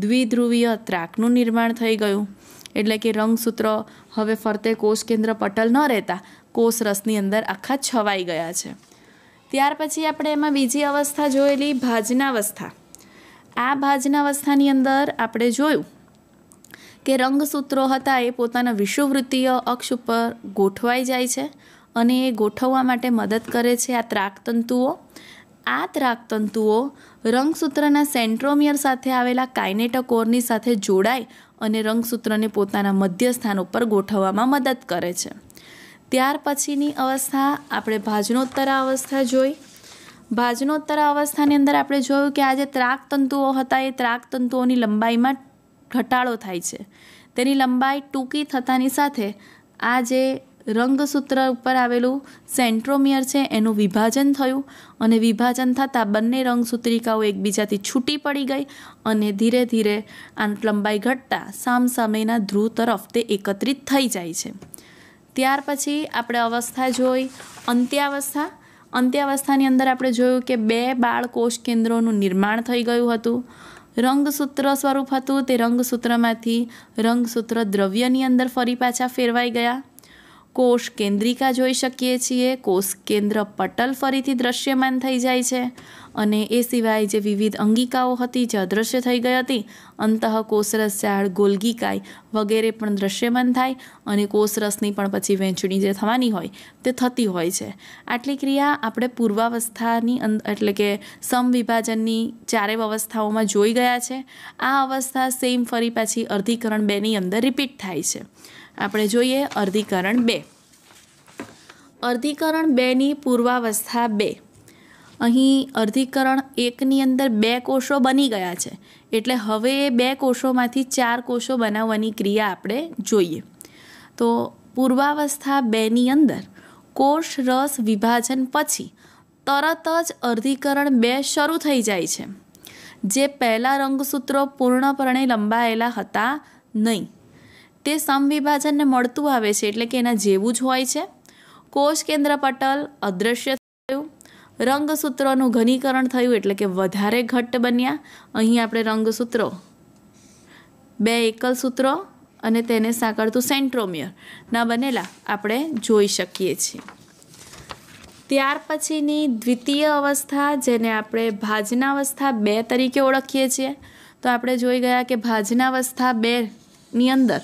દ્વિધ્રુવીય ત્રાકનું નિર્માણ થઈ ગયું એટલે કે રંગસૂત્ર હવે ફરતે કોષ કેન્દ્ર પટલ ન રહેતા કોષ રસની અંદર આખા છવાઈ ગયા છે ત્યાર પછી આપણે એમાં બીજી અવસ્થા જોયેલી ભાજનાવસ્થા આ ભાજનાવસ્થાની અંદર આપણે જોયું કે રંગસૂત્રો હતા એ પોતાના વિષુવવૃત્તીય અક્ષ ઉપર ગોઠવાઈ જાય છે અને એ ગોઠવવા માટે મદદ કરે છે આ ત્રાકતંતુઓ આ ત્રાકતંતુઓ રંગસૂત્રના સેન્ટ્રોમિયર સાથે આવેલા કાઇનેટકોરની સાથે જોડાય અને રંગસૂત્રને પોતાના મધ્ય સ્થાન ઉપર ગોઠવવામાં મદદ કરે છે ત્યાર પછીની અવસ્થા આપણે ભાજનોત્તરા અવસ્થા જોઈ ભાજનોત્તર અવસ્થાની અંદર આપણે જોયું કે આ જે ત્રાક તંતુઓ હતા એ ત્રાક તંતુઓની લંબાઈમાં ઘટાડો થાય છે તેની લંબાઈ ટૂંકી થતાની સાથે આ જે રંગસૂત્ર ઉપર આવેલું સેન્ટ્રોમિયર છે એનું વિભાજન થયું અને વિભાજન થતાં બંને રંગસૂત્રિકાઓ એકબીજાથી છૂટી પડી ગઈ અને ધીરે ધીરે આ લંબાઈ ઘટતા સામસામેના ધ્રુવ તરફ તે એકત્રિત થઈ જાય છે ત્યાર પછી આપણે અવસ્થા જોઈ અંત્યાવસ્થા અંત્યાવસ્થાની અંદર આપણે જોયું કે બે બાળ કોષ કેન્દ્રોનું નિર્માણ થઈ ગયું હતું રંગસૂત્ર સ્વરૂપ હતું તે રંગસૂત્રમાંથી રંગસૂત્ર દ્રવ્યની અંદર ફરી પાછા ફેરવાઈ ગયા કોષ કેન્દ્રિકા જોઈ શકીએ છીએ કોષ કેન્દ્ર પટલ ફરીથી દ્રશ્યમાન થઈ જાય છે અને એ સિવાય જે વિવિધ અંગિકાઓ હતી જે અદૃશ્ય થઈ ગઈ હતી અંતઃ કોષરસજાળ ગોલગીકાય વગેરે પણ દ્રશ્યમાન થાય અને કોષરસની પણ પછી વહેંચણી જે થવાની હોય તે થતી હોય છે આટલી ક્રિયા આપણે પૂર્વાવસ્થાની એટલે કે સમવિભાજનની ચારે અવસ્થાઓમાં જોઈ ગયા છે આ અવસ્થા સેમ ફરી પાછી અર્ધીકરણ બેની અંદર રિપીટ થાય છે આપણે જોઈએ અર્ધીકરણ બે અર્ધીકરણ બેની પૂર્વાવસ્થા બે અહીં અર્ધિકરણ એકની અંદર બે કોષો બની ગયા છે એટલે હવે એ બે કોષોમાંથી ચાર કોષો બનાવવાની ક્રિયા આપણે જોઈએ તો પૂર્વાવસ્થા બેની અંદર કોષ રસ વિભાજન પછી તરત જ અર્ધિકરણ બે શરૂ થઈ જાય છે જે પહેલાં રંગસૂત્રો પૂર્ણપણે લંબાયેલા હતા નહીં તે સમવિભાજનને મળતું આવે છે એટલે કે એના જેવું જ હોય છે કોષ કેન્દ્ર પટલ અદૃશ્ય રંગસૂત્રોનું ઘનીકરણ થયું એટલે કે વધારે ઘટ્ટ બન્યા અહીં આપણે રંગસૂત્રો બે એકલ સૂત્રો અને તેને સાંકળતું સેન્ટ્રોમિયરના બનેલા આપણે જોઈ શકીએ છીએ ત્યાર પછીની દ્વિતીય અવસ્થા જેને આપણે ભાજનાવસ્થા બે તરીકે ઓળખીએ છીએ તો આપણે જોઈ ગયા કે ભાજનાવસ્થા બેની અંદર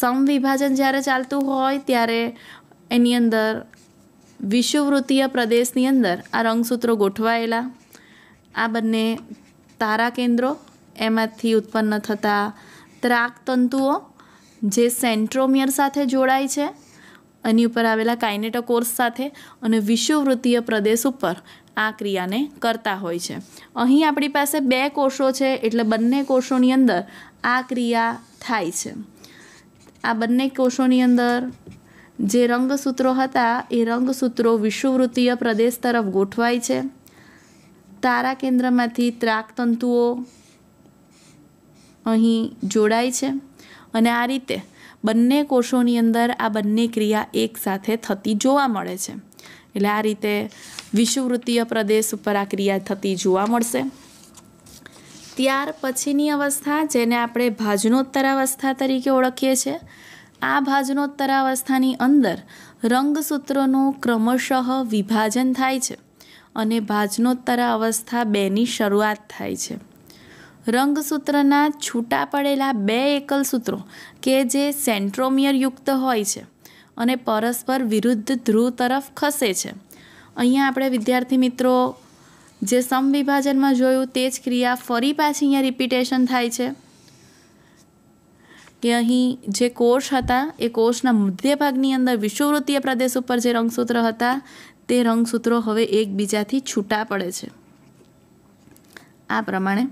સમવિભાજન જ્યારે ચાલતું હોય ત્યારે એની અંદર વિષુવવૃત્તીય પ્રદેશની અંદર આ રંગસૂત્રો ગોઠવાયેલા આ બંને તારા કેન્દ્રો એમાંથી ઉત્પન્ન થતા ત્રાકતંતુઓ જે સેન્ટ્રોમિયર સાથે જોડાય છે એની ઉપર આવેલા કાઇનેટોકોર્સ સાથે અને વિષુવવૃત્તીય પ્રદેશ ઉપર આ ક્રિયાને કરતા હોય છે અહીં આપણી પાસે બે કોષો છે એટલે બંને કોષોની અંદર આ ક્રિયા થાય છે આ બંને કોષોની અંદર જે રંગસૂત્રો હતા એ રંગસૂત્રો વિષુવવૃત્તીય પ્રદેશ તરફ ગોઠવાય છે તારા કેન્દ્રમાંથી ત્રાકતંતુઓ અહીં જોડાય છે અને આ રીતે બંને કોષોની અંદર આ બંને ક્રિયા એકસાથે થતી જોવા મળે છે એટલે આ રીતે વિષુવવૃત્તીય પ્રદેશ ઉપર આ ક્રિયા થતી જોવા મળશે ત્યાર પછીની અવસ્થા જેને આપણે ભાજનોત્તરાવસ્થા તરીકે ઓળખીએ છીએ આ ભાજનોત્તરાવસ્થાની અંદર રંગસૂત્રોનું ક્રમશઃ વિભાજન થાય છે અને ભાજનોત્તરા અવસ્થા બેની શરૂઆત થાય છે રંગસૂત્રના છૂટા પડેલા બે એકલ સૂત્રો કે જે સેન્ટ્રોમિયર યુક્ત હોય છે અને પરસ્પર વિરુદ્ધ ધ્રુવ તરફ ખસે છે અહીંયા આપણે વિદ્યાર્થી મિત્રો જે સમવિભાજનમાં જોયું તે જ ક્રિયા ફરી પાછી અહીંયા રિપીટેશન થાય છે કે અહીં જે કોષ હતા એ કોષના મધ્યભાગની અંદર વિષુવવૃત્તીય પ્રદેશ ઉપર જે રંગસૂત્ર હતા તે રંગસૂત્રો હવે એકબીજાથી છૂટા પડે છે આ પ્રમાણે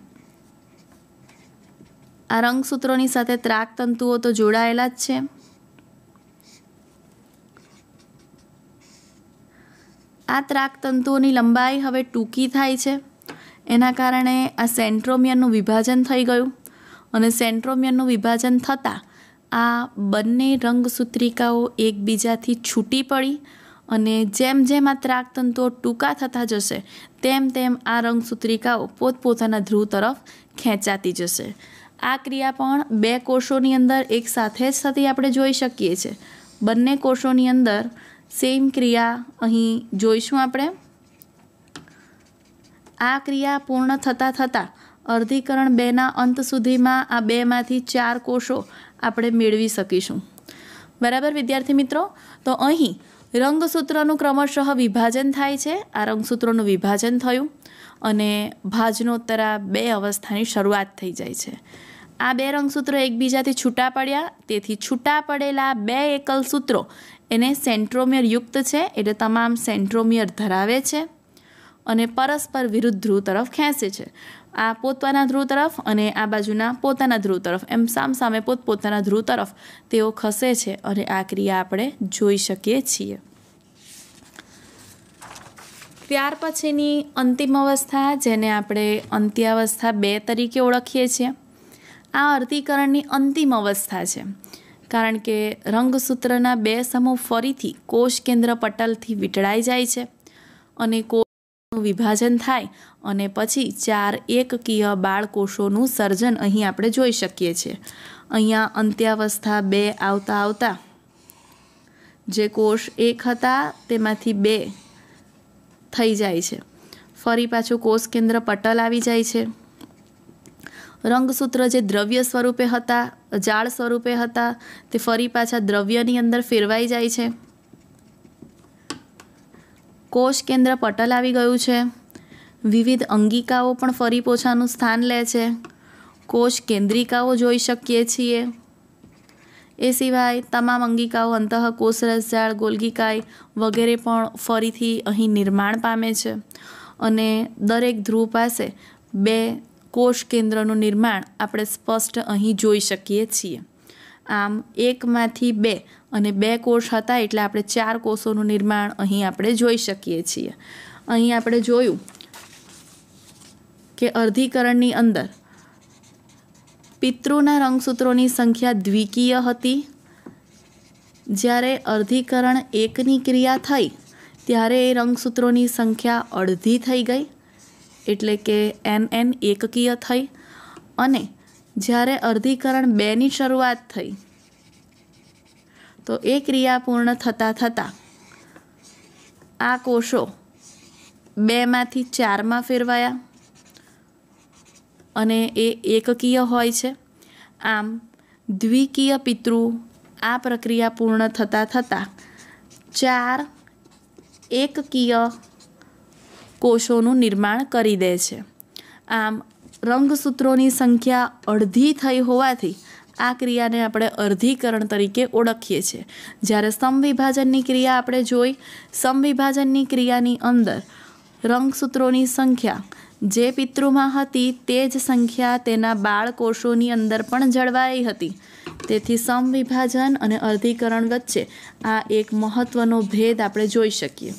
આ રંગસૂત્રોની સાથે ત્રાક તંતુઓ તો જોડાયેલા જ છે આ ત્રાક તંતુઓની લંબાઈ હવે ટૂંકી થાય છે એના કારણે આ સેન્ટ્રોમિયરનું વિભાજન થઈ ગયું અને સેન્ટ્રોમિયનનું વિભાજન થતાં આ બંને રંગસૂત્રિકાઓ એકબીજાથી છૂટી પડી અને જેમ જેમ આ ત્રાકતંતુઓ ટૂંકા થતા જશે તેમ તેમ આ રંગસૂત્રિકાઓ પોતપોતાના ધ્રુવ તરફ ખેંચાતી જશે આ ક્રિયા પણ બે કોષોની અંદર એકસાથે જ થતી આપણે જોઈ શકીએ છીએ બંને કોષોની અંદર સેમ ક્રિયા અહીં જોઈશું આપણે આ ક્રિયા પૂર્ણ થતાં થતાં અર્ધીકરણ બેના અંત સુધીમાં આ બેમાંથી ચાર કોષો આપણે મેળવી શકીશું બરાબર વિદ્યાર્થી મિત્રો તો અહીં રંગસૂત્રનું ક્રમશઃ વિભાજન થાય છે આ રંગસૂત્રોનું વિભાજન થયું અને ભાજનોત્તરા બે અવસ્થાની શરૂઆત થઈ જાય છે આ બે રંગસૂત્રો એકબીજાથી છૂટા પડ્યા તેથી છૂટા પડેલા બે એકલ સૂત્રો એને સેન્ટ્રોમિયર યુક્ત છે એટલે તમામ સેન્ટ્રોમિયર ધરાવે છે અને પરસ્પર વિરુદ્ધ ધ્રુવ તરફ ખેંચે છે આ પોતાના ધ્રુવ તરફ અને આ બાજુના પોતાના ધ્રુવ તરફ એમ સામ સામસામે પોતપોતાના ધ્રુવ તરફ તેઓ ખસે છે અને આ ક્રિયા આપણે જોઈ શકીએ છીએ ત્યાર પછીની અંતિમ અવસ્થા જેને આપણે અંત્યાવસ્થા બે તરીકે ઓળખીએ છીએ આ અર્ધીકરણની અંતિમ અવસ્થા છે કારણ કે રંગસૂત્રના બે સમૂહ ફરીથી કોષ કેન્દ્ર પટલથી વીંટળાઈ જાય છે અને કો વિભાજન થાય અને પછી ચાર એકકીય બાળકોષોનું સર્જન અહીં આપણે જોઈ શકીએ છીએ અહીંયા અંત્યાવસ્થા બે આવતા આવતા જે કોષ એક હતા તેમાંથી બે થઈ જાય છે ફરી પાછું કોષ કેન્દ્ર પટલ આવી જાય છે રંગસૂત્ર જે દ્રવ્ય સ્વરૂપે હતા જાળ સ્વરૂપે હતા તે ફરી પાછા દ્રવ્યની અંદર ફેરવાઈ જાય છે કોષ કેન્દ્ર પટલ આવી ગયું છે વિવિધ અંગિકાઓ પણ ફરી પોછાનું સ્થાન લે છે કોષ કેન્દ્રિકાઓ જોઈ શકીએ છીએ એ સિવાય તમામ અંગિકાઓ અંતઃ કોષરસજાળ ગોલગીકાય વગેરે પણ ફરીથી અહીં નિર્માણ પામે છે અને દરેક ધ્રુવ પાસે બે કોષ કેન્દ્રનું નિર્માણ આપણે સ્પષ્ટ અહીં જોઈ શકીએ છીએ આમ એકમાંથી બે અને બે કોષ હતા એટલે આપણે ચાર કોષોનું નિર્માણ અહીં આપણે જોઈ શકીએ છીએ અહીં આપણે જોયું કે અર્ધીકરણની અંદર પિતૃના રંગસૂત્રોની સંખ્યા દ્વિકીય હતી જ્યારે અર્ધીકરણ એકની ક્રિયા થઈ ત્યારે એ રંગસૂત્રોની સંખ્યા અડધી થઈ ગઈ એટલે કે એન એન એકકીય થઈ અને જ્યારે અર્ધીકરણ બેની શરૂઆત થઈ તો એ ક્રિયા પૂર્ણ થતાં થતાં આ કોષો બેમાંથી ચારમાં ફેરવાયા અને એ એકકીય હોય છે આમ દ્વિકીય પિતૃ આ પ્રક્રિયા પૂર્ણ થતાં થતાં ચાર એકકીય કોષોનું નિર્માણ કરી દે છે આમ રંગસૂત્રોની સંખ્યા અડધી થઈ હોવાથી આ ક્રિયાને આપણે અર્ધીકરણ તરીકે ઓળખીએ છીએ જ્યારે સમવિભાજનની ક્રિયા આપણે જોઈ સમવિભાજનની ક્રિયાની અંદર રંગસૂત્રોની સંખ્યા જે પિતૃમાં હતી તે જ સંખ્યા તેના બાળ કોષોની અંદર પણ જળવાઈ હતી તેથી સમવિભાજન અને અર્ધીકરણ વચ્ચે આ એક મહત્ત્વનો ભેદ આપણે જોઈ શકીએ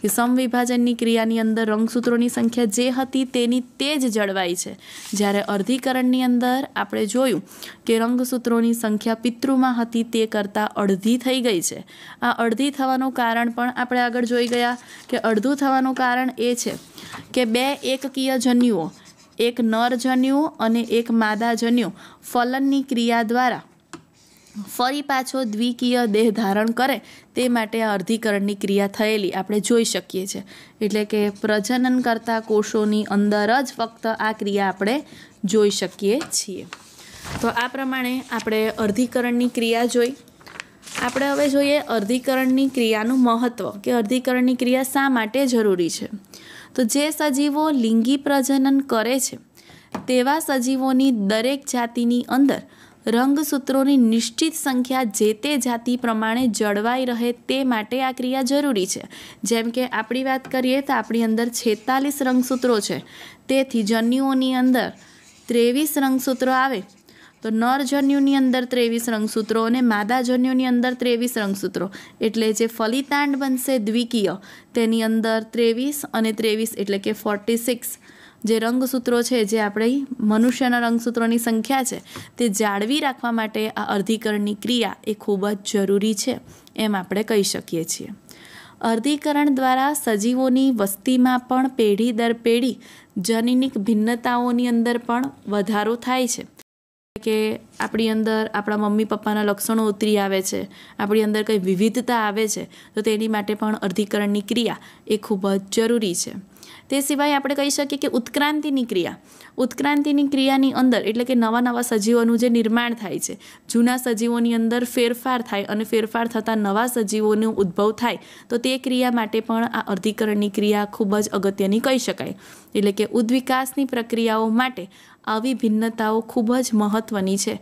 કે સમવિભાજનની ક્રિયાની અંદર રંગસૂત્રોની સંખ્યા જે હતી તેની તે જ જળવાઈ છે જ્યારે અર્ધીકરણની અંદર આપણે જોયું કે રંગસૂત્રોની સંખ્યા પિતૃમાં હતી તે કરતાં અડધી થઈ ગઈ છે આ અડધી થવાનું કારણ પણ આપણે આગળ જોઈ ગયા કે અડધું થવાનું કારણ એ છે કે બે એકકીય જન્યુઓ એક નર જન્યુ અને એક માદા જન્યુ ફલનની ક્રિયા દ્વારા ફરી પાછો દ્વિકીય દેહ ધારણ કરે તે માટે આ અર્ધીકરણની ક્રિયા થયેલી આપણે જોઈ શકીએ છીએ એટલે કે પ્રજનન કરતા કોષોની અંદર જ ફક્ત આ ક્રિયા આપણે જોઈ શકીએ છીએ તો આ પ્રમાણે આપણે અર્ધીકરણની ક્રિયા જોઈ આપણે હવે જોઈએ અર્ધીકરણની ક્રિયાનું મહત્ત્વ કે અર્ધીકરણની ક્રિયા શા માટે જરૂરી છે તો જે સજીવો લિંગી પ્રજનન કરે છે તેવા સજીવોની દરેક જાતિની અંદર રંગસૂત્રોની નિશ્ચિત સંખ્યા જે તે જાતિ પ્રમાણે જળવાઈ રહે તે માટે આ ક્રિયા જરૂરી છે જેમ કે આપણી વાત કરીએ તો આપણી અંદર છેતાલીસ રંગસૂત્રો છે તેથી જન્યુઓની અંદર ત્રેવીસ રંગસૂત્રો આવે તો નર જન્યુની અંદર ત્રેવીસ રંગસૂત્રો અને માદા જન્યુની અંદર ત્રેવીસ રંગસૂત્રો એટલે જે ફલિતાંડ બનશે દ્વિકીય તેની અંદર ત્રેવીસ અને ત્રેવીસ એટલે કે ફોર્ટી સિક્સ જે રંગસૂત્રો છે જે આપણે મનુષ્યના રંગસૂત્રોની સંખ્યા છે તે જાળવી રાખવા માટે આ અર્ધીકરણની ક્રિયા એ ખૂબ જ જરૂરી છે એમ આપણે કહી શકીએ છીએ અર્ધીકરણ દ્વારા સજીવોની વસ્તીમાં પણ પેઢી દર પેઢી જનીનિક ભિન્નતાઓની અંદર પણ વધારો થાય છે કે આપણી અંદર આપણા મમ્મી પપ્પાના લક્ષણો ઉતરી આવે છે આપણી અંદર કંઈ વિવિધતા આવે છે તો તેની માટે પણ અર્ધીકરણની ક્રિયા એ ખૂબ જ જરૂરી છે તે સિવાય આપણે કહી શકીએ કે ઉત્ક્રાંતિની ક્રિયા ઉત્ક્રાંતિની ક્રિયાની અંદર એટલે કે નવા નવા સજીવોનું જે નિર્માણ થાય છે જૂના સજીવોની અંદર ફેરફાર થાય અને ફેરફાર થતાં નવા સજીવોનું ઉદ્ભવ થાય તો તે ક્રિયા માટે પણ આ અર્ધિકરણની ક્રિયા ખૂબ જ અગત્યની કહી શકાય એટલે કે ઉદ્વિકાસની પ્રક્રિયાઓ માટે આવી ભિન્નતાઓ ખૂબ જ મહત્ત્વની છે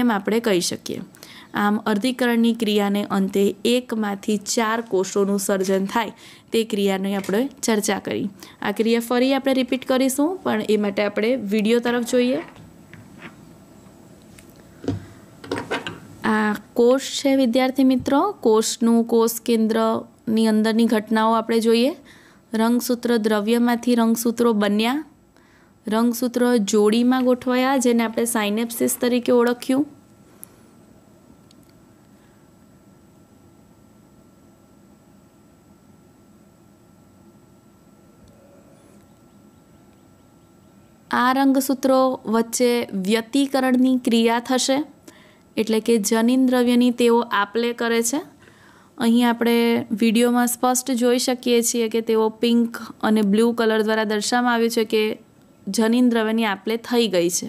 એમ આપણે કહી શકીએ આમ અર્ધિકરણની ક્રિયાને અંતે એકમાંથી ચાર કોષોનું સર્જન થાય તે ક્રિયાની આપણે ચર્ચા કરી આ ક્રિયા ફરી આપણે રિપીટ કરીશું પણ એ માટે આપણે વિડીયો તરફ જોઈએ આ કોષ છે વિદ્યાર્થી મિત્રો કોષનું કોષ કેન્દ્રની અંદરની ઘટનાઓ આપણે જોઈએ રંગસૂત્ર દ્રવ્યમાંથી રંગસૂત્રો બન્યા રંગસૂત્ર જોડીમાં ગોઠવાયા જેને આપણે સાઇનેપ્સિસ તરીકે ઓળખ્યું આ રંગસૂત્રો વચ્ચે વ્યતિકરણની ક્રિયા થશે એટલે કે જનીન દ્રવ્યની તેઓ આપલે કરે છે અહીં આપણે વિડીયોમાં સ્પષ્ટ જોઈ શકીએ છીએ કે તેઓ પિંક અને બ્લુ કલર દ્વારા દર્શાવવામાં આવ્યું છે કે જનીન દ્રવ્યની આપલે થઈ ગઈ છે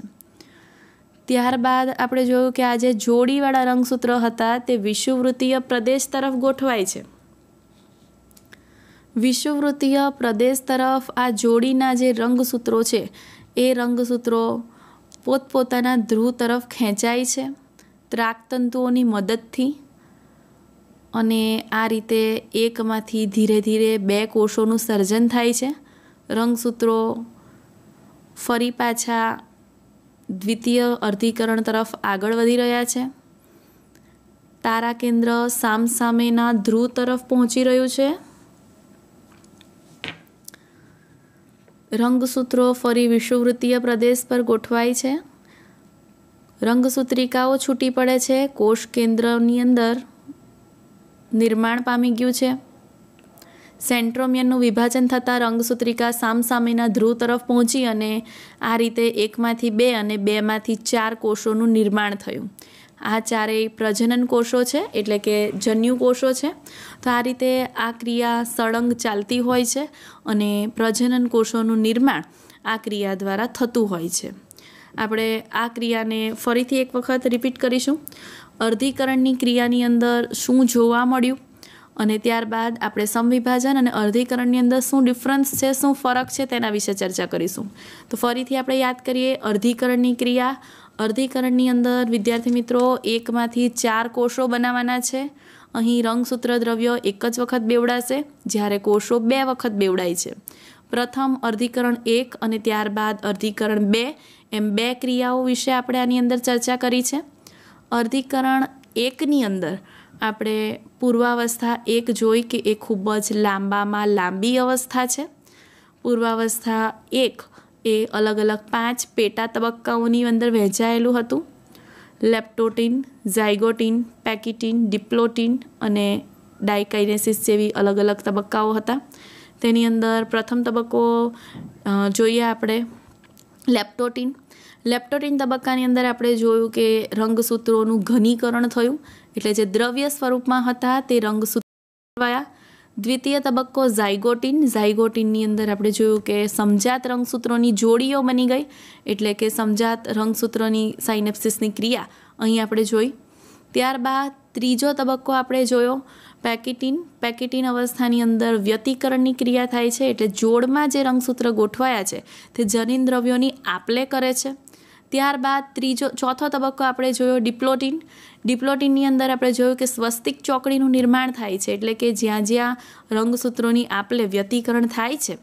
ત્યારબાદ આપણે જોયું કે આ જે જોડીવાળા રંગસૂત્રો હતા તે વિષુવૃત્તીય પ્રદેશ તરફ ગોઠવાય છે વિષુવૃત્તીય પ્રદેશ તરફ આ જોડીના જે રંગસૂત્રો છે એ રંગસૂત્રો પોતપોતાના ધ્રુવ તરફ ખેંચાય છે ત્રાકતંતુઓની મદદથી અને આ રીતે એકમાંથી ધીરે ધીરે બે કોષોનું સર્જન થાય છે રંગસૂત્રો ફરી પાછા દ્વિતીય અર્ધીકરણ તરફ આગળ વધી રહ્યા છે તારા કેન્દ્ર સામસામેના ધ્રુવ તરફ પહોંચી રહ્યું છે રંગસૂત્રો ફરી વિષુવવૃત્તીય પ્રદેશ પર ગોઠવાય છે રંગસૂત્રિકાઓ છૂટી પડે છે કોષ કેન્દ્રની અંદર નિર્માણ પામી ગયું છે સેન્ટ્રોમિયનનું વિભાજન થતાં રંગસૂત્રિકા સામસામેના ધ્રુવ તરફ પહોંચી અને આ રીતે એકમાંથી બે અને બેમાંથી ચાર કોષોનું નિર્માણ થયું આ ચારેય પ્રજનન કોષો છે એટલે કે જન્યુ કોષો છે તો આ રીતે આ ક્રિયા સળંગ ચાલતી હોય છે અને પ્રજનન કોષોનું નિર્માણ આ ક્રિયા દ્વારા થતું હોય છે આપણે આ ક્રિયાને ફરીથી એક વખત રિપીટ કરીશું અર્ધીકરણની ક્રિયાની અંદર શું જોવા મળ્યું અને ત્યારબાદ આપણે સમવિભાજન અને અર્ધીકરણની અંદર શું ડિફરન્સ છે શું ફરક છે તેના વિશે ચર્ચા કરીશું તો ફરીથી આપણે યાદ કરીએ અર્ધીકરણની ક્રિયા અર્ધીકરણની અંદર વિદ્યાર્થી મિત્રો એકમાંથી ચાર કોષો બનાવવાના છે અહીં રંગસૂત્ર દ્રવ્ય એક જ વખત બેવડાશે જ્યારે કોષો બે વખત બેવડાય છે પ્રથમ અર્ધીકરણ એક અને ત્યારબાદ અર્ધીકરણ બે એમ બે ક્રિયાઓ વિશે આપણે આની અંદર ચર્ચા કરી છે અર્ધીકરણ એકની અંદર આપણે પૂર્વાવસ્થા એક જોઈ કે એ ખૂબ જ લાંબામાં લાંબી અવસ્થા છે પૂર્વાવસ્થા એક એ અલગ અલગ પાંચ પેટા તબક્કાઓની અંદર વહેંચાયેલું હતું લેપ્ટોટીન ઝાયગોટીન પેકિટીન ડિપ્લોટીન અને ડાયકાઇનેસિસ જેવી અલગ અલગ તબક્કાઓ હતા તેની અંદર પ્રથમ તબક્કો જોઈએ આપણે લેપ્ટોટીન લેપ્ટોટીન તબક્કાની અંદર આપણે જોયું કે રંગસૂત્રોનું ઘનીકરણ થયું એટલે જે દ્રવ્ય સ્વરૂપમાં હતા તે રંગસૂત્રો દ્વિતીય તબક્કો ઝાયગોટિન ઝાયગોટીનની અંદર આપણે જોયું કે સમજાત રંગસૂત્રોની જોડીઓ બની ગઈ એટલે કે સમજાત રંગસૂત્રોની સાઇનેપ્સિસની ક્રિયા અહીં આપણે જોઈ ત્યારબાદ ત્રીજો તબક્કો આપણે જોયો પેકેટિન પેકેટિન અવસ્થાની અંદર વ્યતિકરણની ક્રિયા થાય છે એટલે જોડમાં જે રંગસૂત્ર ગોઠવાયા છે તે જનીન દ્રવ્યોની આપલે કરે છે ત્યારબાદ ત્રીજો ચોથો તબક્કો આપણે જોયો ડિપ્લોટિન ડિપ્લોટિનની અંદર આપણે જોયું કે સ્વસ્તિક ચોકડીનું નિર્માણ થાય છે એટલે કે જ્યાં જ્યાં રંગસૂત્રોની આપલે વ્યતિકરણ થાય છે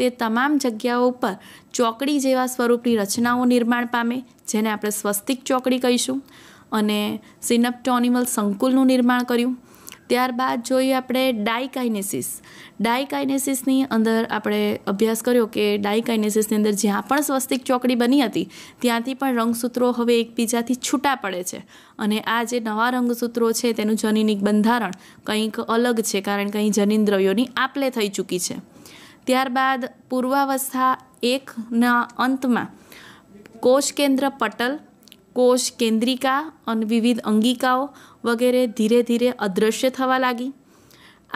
તે તમામ જગ્યાઓ ઉપર ચોકડી જેવા સ્વરૂપની રચનાઓ નિર્માણ પામે જેને આપણે સ્વસ્તિક ચોકડી કહીશું અને સિનપ્ટોનિમલ સંકુલનું નિર્માણ કર્યું ત્યારબાદ જોઈએ આપણે ડાયકાઇનેસિસ ડાયકાઇનેસિસની અંદર આપણે અભ્યાસ કર્યો કે ડાયકાઇનેસિસની અંદર જ્યાં પણ સ્વસ્તિક ચોકડી બની હતી ત્યાંથી પણ રંગસૂત્રો હવે એકબીજાથી છૂટા પડે છે અને આ જે નવા રંગસૂત્રો છે તેનું જનીનિક બંધારણ કંઈક અલગ છે કારણ કે અહીં જનીન દ્રવ્યોની આપલે થઈ ચૂકી છે ત્યારબાદ પૂર્વાવસ્થા એકના અંતમાં કોષ કેન્દ્ર પટલ કોષ કેન્દ્રિકા અને વિવિધ અંગિકાઓ વગેરે ધીરે ધીરે અદૃશ્ય થવા લાગી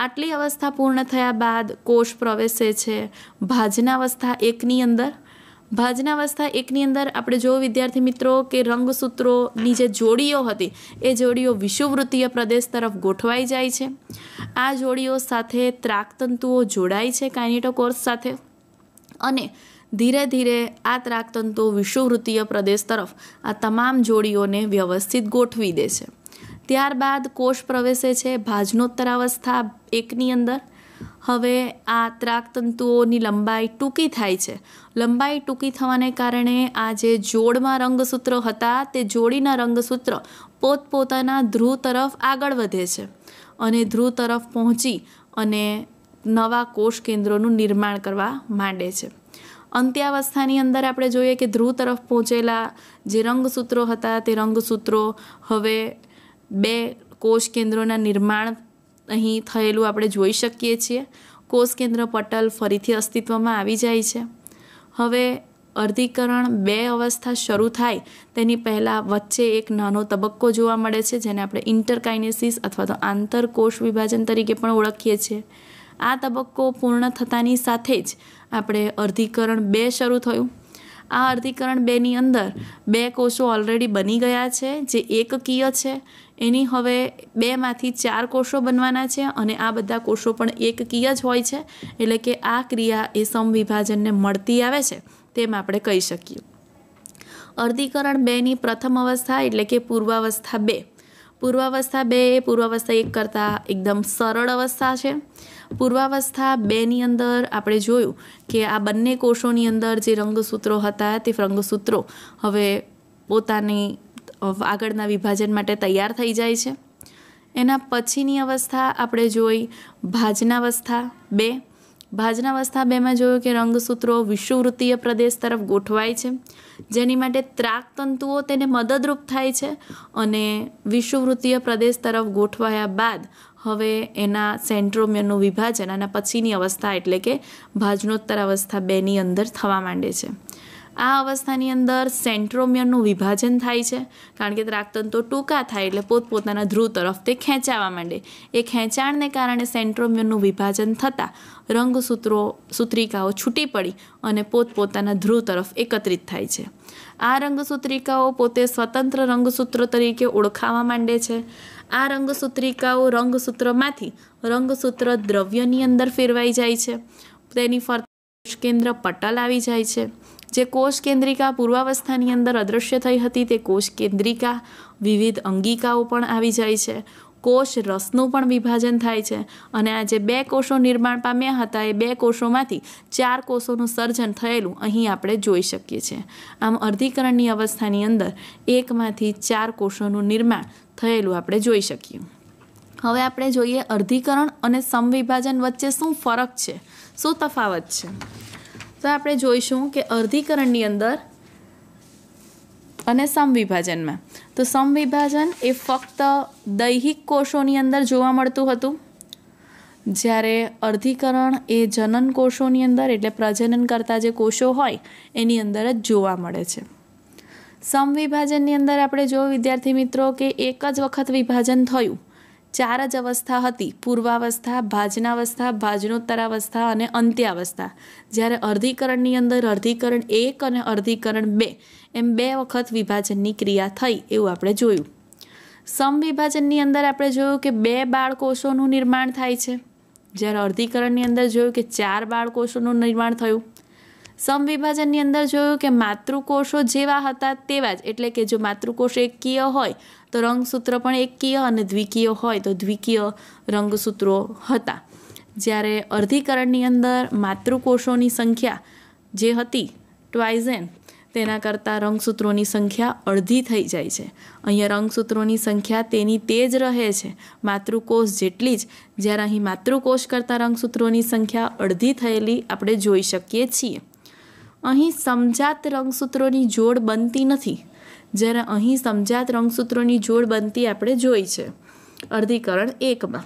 આટલી અવસ્થા પૂર્ણ થયા બાદ કોષ પ્રવેશે છે ભાજનાવસ્થા એકની અંદર ભાજનાવસ્થા એકની અંદર આપણે જો વિદ્યાર્થી મિત્રો કે રંગસૂત્રોની જે જોડીઓ હતી એ જોડીઓ વિષુવવૃત્તીય પ્રદેશ તરફ ગોઠવાઈ જાય છે આ જોડીઓ સાથે ત્રાકતંતુઓ જોડાય છે કાઇનેટોકોર્સ સાથે અને ધીરે ધીરે આ ત્રાકતંતુઓ વિષુવવૃત્તીય પ્રદેશ તરફ આ તમામ જોડીઓને વ્યવસ્થિત ગોઠવી દે છે ત્યારબાદ કોષ પ્રવેશે છે ભાજનોત્તરાવસ્થા એકની અંદર હવે આ ત્રાકતંતુઓની લંબાઈ ટૂંકી થાય છે લંબાઈ ટૂંકી થવાને કારણે આ જે જોડમાં રંગસૂત્રો હતા તે જોડીના રંગસૂત્ર પોતપોતાના ધ્રુવ તરફ આગળ વધે છે અને ધ્રુવ તરફ પહોંચી અને નવા કોષ કેન્દ્રોનું નિર્માણ કરવા માંડે છે અંત્યાવસ્થાની અંદર આપણે જોઈએ કે ધ્રુવ તરફ પહોંચેલા જે રંગસૂત્રો હતા તે રંગસૂત્રો હવે બે કોષ કેન્દ્રોના નિર્માણ અહીં થયેલું આપણે જોઈ શકીએ છીએ કોષ કેન્દ્ર પટલ ફરીથી અસ્તિત્વમાં આવી જાય છે હવે અર્ધીકરણ બે અવસ્થા શરૂ થાય તેની પહેલાં વચ્ચે એક નાનો તબક્કો જોવા મળે છે જેને આપણે ઇન્ટરકાઇનેસિસ અથવા તો આંતરકોષ વિભાજન તરીકે પણ ઓળખીએ છીએ આ તબક્કો પૂર્ણ થતાની સાથે જ આપણે અર્ધીકરણ બે શરૂ થયું આ અર્ધીકરણ બેની અંદર બે કોષો ઓલરેડી બની ગયા છે જે એકકીય છે એની હવે બેમાંથી ચાર કોષો બનવાના છે અને આ બધા કોષો પણ એકકીય જ હોય છે એટલે કે આ ક્રિયા એ સમવિભાજનને મળતી આવે છે તેમ આપણે કહી શકીએ અર્ધીકરણ બેની પ્રથમ અવસ્થા એટલે કે પૂર્વાવસ્થા બે પૂર્વાવસ્થા બે એ પૂર્વાવસ્થા એક કરતાં એકદમ સરળ અવસ્થા છે પૂર્વાવસ્થા બેની અંદર આપણે જોયું કે આ બંને કોષોની અંદર જે રંગસૂત્રો હતા તે રંગસૂત્રો હવે પોતાની આગળના વિભાજન માટે તૈયાર થઈ જાય છે એના પછીની અવસ્થા આપણે જોઈ ભાજનાવસ્થા બે ભાજનાવસ્થા બેમાં જોયું કે રંગસૂત્રો વિષુવૃત્તીય પ્રદેશ તરફ ગોઠવાય છે જેની માટે ત્રાકતંતુઓ તેને મદદરૂપ થાય છે અને વિષુવૃત્તીય પ્રદેશ તરફ ગોઠવાયા બાદ હવે એના સેન્ટ્રોમિયનનું વિભાજન અને પછીની અવસ્થા એટલે કે ભાજનોત્તર અવસ્થા બેની અંદર થવા માંડે છે આ અવસ્થાની અંદર સેન્ટ્રોમિયરનું વિભાજન થાય છે કારણ કે ત્રાકતંતુ ટૂંકા થાય એટલે પોતપોતાના ધ્રુવ તરફ તે ખેંચાવા માંડે એ ખેંચાણને કારણે સેન્ટ્રોમિયરનું વિભાજન થતાં રંગસૂત્રો સૂત્રિકાઓ છૂટી પડી અને પોતપોતાના ધ્રુવ તરફ એકત્રિત થાય છે આ રંગસૂત્રિકાઓ પોતે સ્વતંત્ર રંગસૂત્ર તરીકે ઓળખાવા માંડે છે આ રંગસૂત્રિકાઓ રંગસૂત્રમાંથી રંગસૂત્ર દ્રવ્યની અંદર ફેરવાઈ જાય છે તેની ફરતે કેન્દ્ર પટલ આવી જાય છે જે કોષ કેન્દ્રિકા પૂર્વાવસ્થાની અંદર અદૃશ્ય થઈ હતી તે કોષ કેન્દ્રિકા વિવિધ અંગિકાઓ પણ આવી જાય છે કોષ રસનું પણ વિભાજન થાય છે અને આ જે બે કોષો નિર્માણ પામ્યા હતા એ બે કોષોમાંથી ચાર કોષોનું સર્જન થયેલું અહીં આપણે જોઈ શકીએ છીએ આમ અર્ધીકરણની અવસ્થાની અંદર એકમાંથી ચાર કોષોનું નિર્માણ થયેલું આપણે જોઈ શકીએ હવે આપણે જોઈએ અર્ધીકરણ અને સમવિભાજન વચ્ચે શું ફરક છે શું તફાવત છે તો આપણે જોઈશું કે અર્ધીકરણની અંદર અને સમવિભાજનમાં તો સમવિભાજન એ ફક્ત દૈહિક કોષોની અંદર જોવા મળતું હતું જ્યારે અર્ધીકરણ એ જનન કોષોની અંદર એટલે પ્રજનન કરતા જે કોષો હોય એની અંદર જ જોવા મળે છે સમવિભાજનની અંદર આપણે જો વિદ્યાર્થી મિત્રો કે એક જ વખત વિભાજન થયું ચાર જ અવસ્થા હતી પૂર્વાવસ્થા ભાજનાવસ્થા ભાજનોત્તરાવસ્થા અને અંત્યાવસ્થા જ્યારે અર્ધીકરણની અંદર અર્ધીકરણ એક અને અર્ધીકરણ બે એમ બે વખત વિભાજનની ક્રિયા થઈ એવું આપણે જોયું સમવિભાજનની અંદર આપણે જોયું કે બે બાળકોષોનું નિર્માણ થાય છે જ્યારે અર્ધીકરણની અંદર જોયું કે ચાર બાળકોષોનું નિર્માણ થયું સમવિભાજનની અંદર જોયું કે માતૃકોષો જેવા હતા તેવા જ એટલે કે જો માતૃકોષ એકકીય હોય તો રંગસૂત્ર પણ એકકીય અને દ્વિકીય હોય તો દ્વિકીય રંગસૂત્રો હતા જ્યારે અર્ધીકરણની અંદર માતૃકોષોની સંખ્યા જે હતી ટ્વાઇઝેન તેના કરતાં રંગસૂત્રોની સંખ્યા અડધી થઈ જાય છે અહીંયા રંગસૂત્રોની સંખ્યા તેની તે જ રહે છે માતૃકોષ જેટલી જ જ્યારે અહીં માતૃકોષ કરતાં રંગસૂત્રોની સંખ્યા અડધી થયેલી આપણે જોઈ શકીએ છીએ અહીં સમજાત રંગસૂત્રોની જોડ બનતી નથી જ્યારે અહીં સમજાત રંગસૂત્રોની જોડ બનતી આપણે જોઈ છે અર્ધિકરણ એકમાં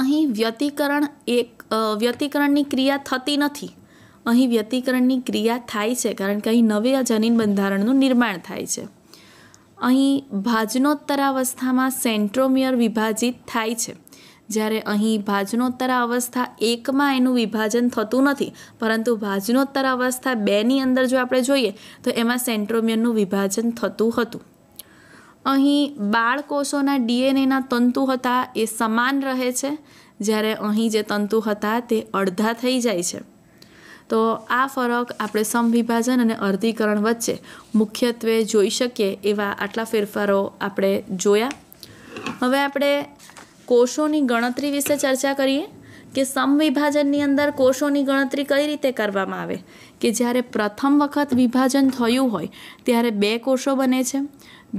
અહીં વ્યતિકરણ એક વ્યતિકરણની ક્રિયા થતી નથી અહીં વ્યતિકરણની ક્રિયા થાય છે કારણ કે અહીં નવી જનીન બંધારણનું નિર્માણ થાય છે અહીં ભાજનોત્તરાવસ્થામાં સેન્ટ્રોમિયર વિભાજિત થાય છે જ્યારે અહીં ભાજનોત્તરા અવસ્થા એકમાં એનું વિભાજન થતું નથી પરંતુ ભાજનોત્તર અવસ્થા બેની અંદર જો આપણે જોઈએ તો એમાં સેન્ટ્રોમિયનનું વિભાજન થતું હતું અહીં બાળ કોષોના ડીએનએના તંતુ હતા એ સમાન રહે છે જ્યારે અહીં જે તંતુ હતા તે અડધા થઈ જાય છે તો આ ફરક આપણે સમવિભાજન અને અર્ધીકરણ વચ્ચે મુખ્યત્વે જોઈ શકીએ એવા આટલા ફેરફારો આપણે જોયા હવે આપણે કોષોની ગણતરી વિશે ચર્ચા કરીએ કે સમવિભાજનની અંદર કોષોની ગણતરી કઈ રીતે કરવામાં આવે કે જ્યારે પ્રથમ વખત વિભાજન થયું હોય ત્યારે બે કોષો બને છે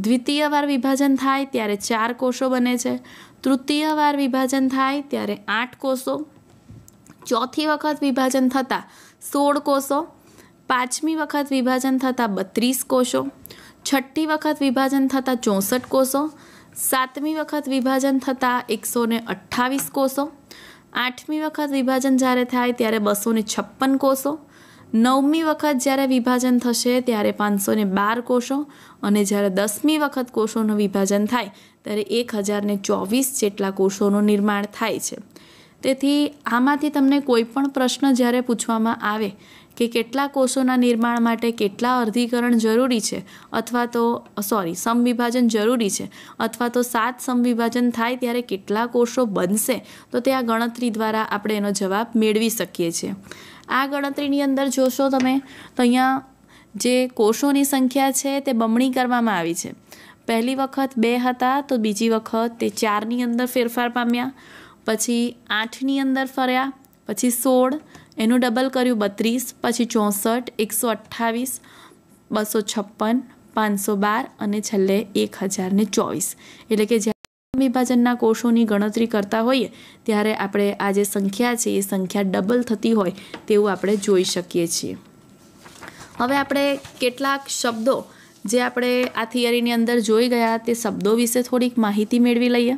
દ્વિતીય વાર વિભાજન થાય ત્યારે ચાર કોષો બને છે તૃતીય વાર વિભાજન થાય ત્યારે આઠ કોષો ચોથી વખત વિભાજન થતાં સોળ કોષો પાંચમી વખત વિભાજન થતાં બત્રીસ કોષો છઠ્ઠી વખત વિભાજન થતાં ચોસઠ કોષો સાતમી વખત વિભાજન થતાં એકસો ને અઠ્ઠાવીસ કોષો આઠમી વખત વિભાજન જ્યારે થાય ત્યારે બસો ને છપ્પન કોષો નવમી વખત જ્યારે વિભાજન થશે ત્યારે પાંચસો ને બાર કોષો અને જ્યારે દસમી વખત કોષોનું વિભાજન થાય ત્યારે એક હજારને ચોવીસ જેટલા કોષોનું નિર્માણ થાય છે તેથી આમાંથી તમને કોઈ પણ પ્રશ્ન જ્યારે પૂછવામાં આવે કે કેટલા કોષોના નિર્માણ માટે કેટલા અર્ધીકરણ જરૂરી છે અથવા તો સોરી સમવિભાજન જરૂરી છે અથવા તો સાત સમવિભાજન થાય ત્યારે કેટલા કોષો બનશે તો તે આ ગણતરી દ્વારા આપણે એનો જવાબ મેળવી શકીએ છીએ આ ગણતરીની અંદર જોશો તમે તો અહીંયા જે કોષોની સંખ્યા છે તે બમણી કરવામાં આવી છે પહેલી વખત બે હતા તો બીજી વખત તે ચારની અંદર ફેરફાર પામ્યા પછી આઠની અંદર ફર્યા પછી સોળ એનું ડબલ કર્યું બત્રીસ પછી ચોસઠ એકસો અઠ્ઠાવીસ બસો છપ્પન પાંચસો બાર અને છેલ્લે એક હજારને ચોવીસ એટલે કે જ્યારે વિભાજનના કોષોની ગણતરી કરતા હોઈએ ત્યારે આપણે આ જે સંખ્યા છે એ સંખ્યા ડબલ થતી હોય તેવું આપણે જોઈ શકીએ છીએ હવે આપણે કેટલાક શબ્દો જે આપણે આ થિયરીની અંદર જોઈ ગયા તે શબ્દો વિશે થોડીક માહિતી મેળવી લઈએ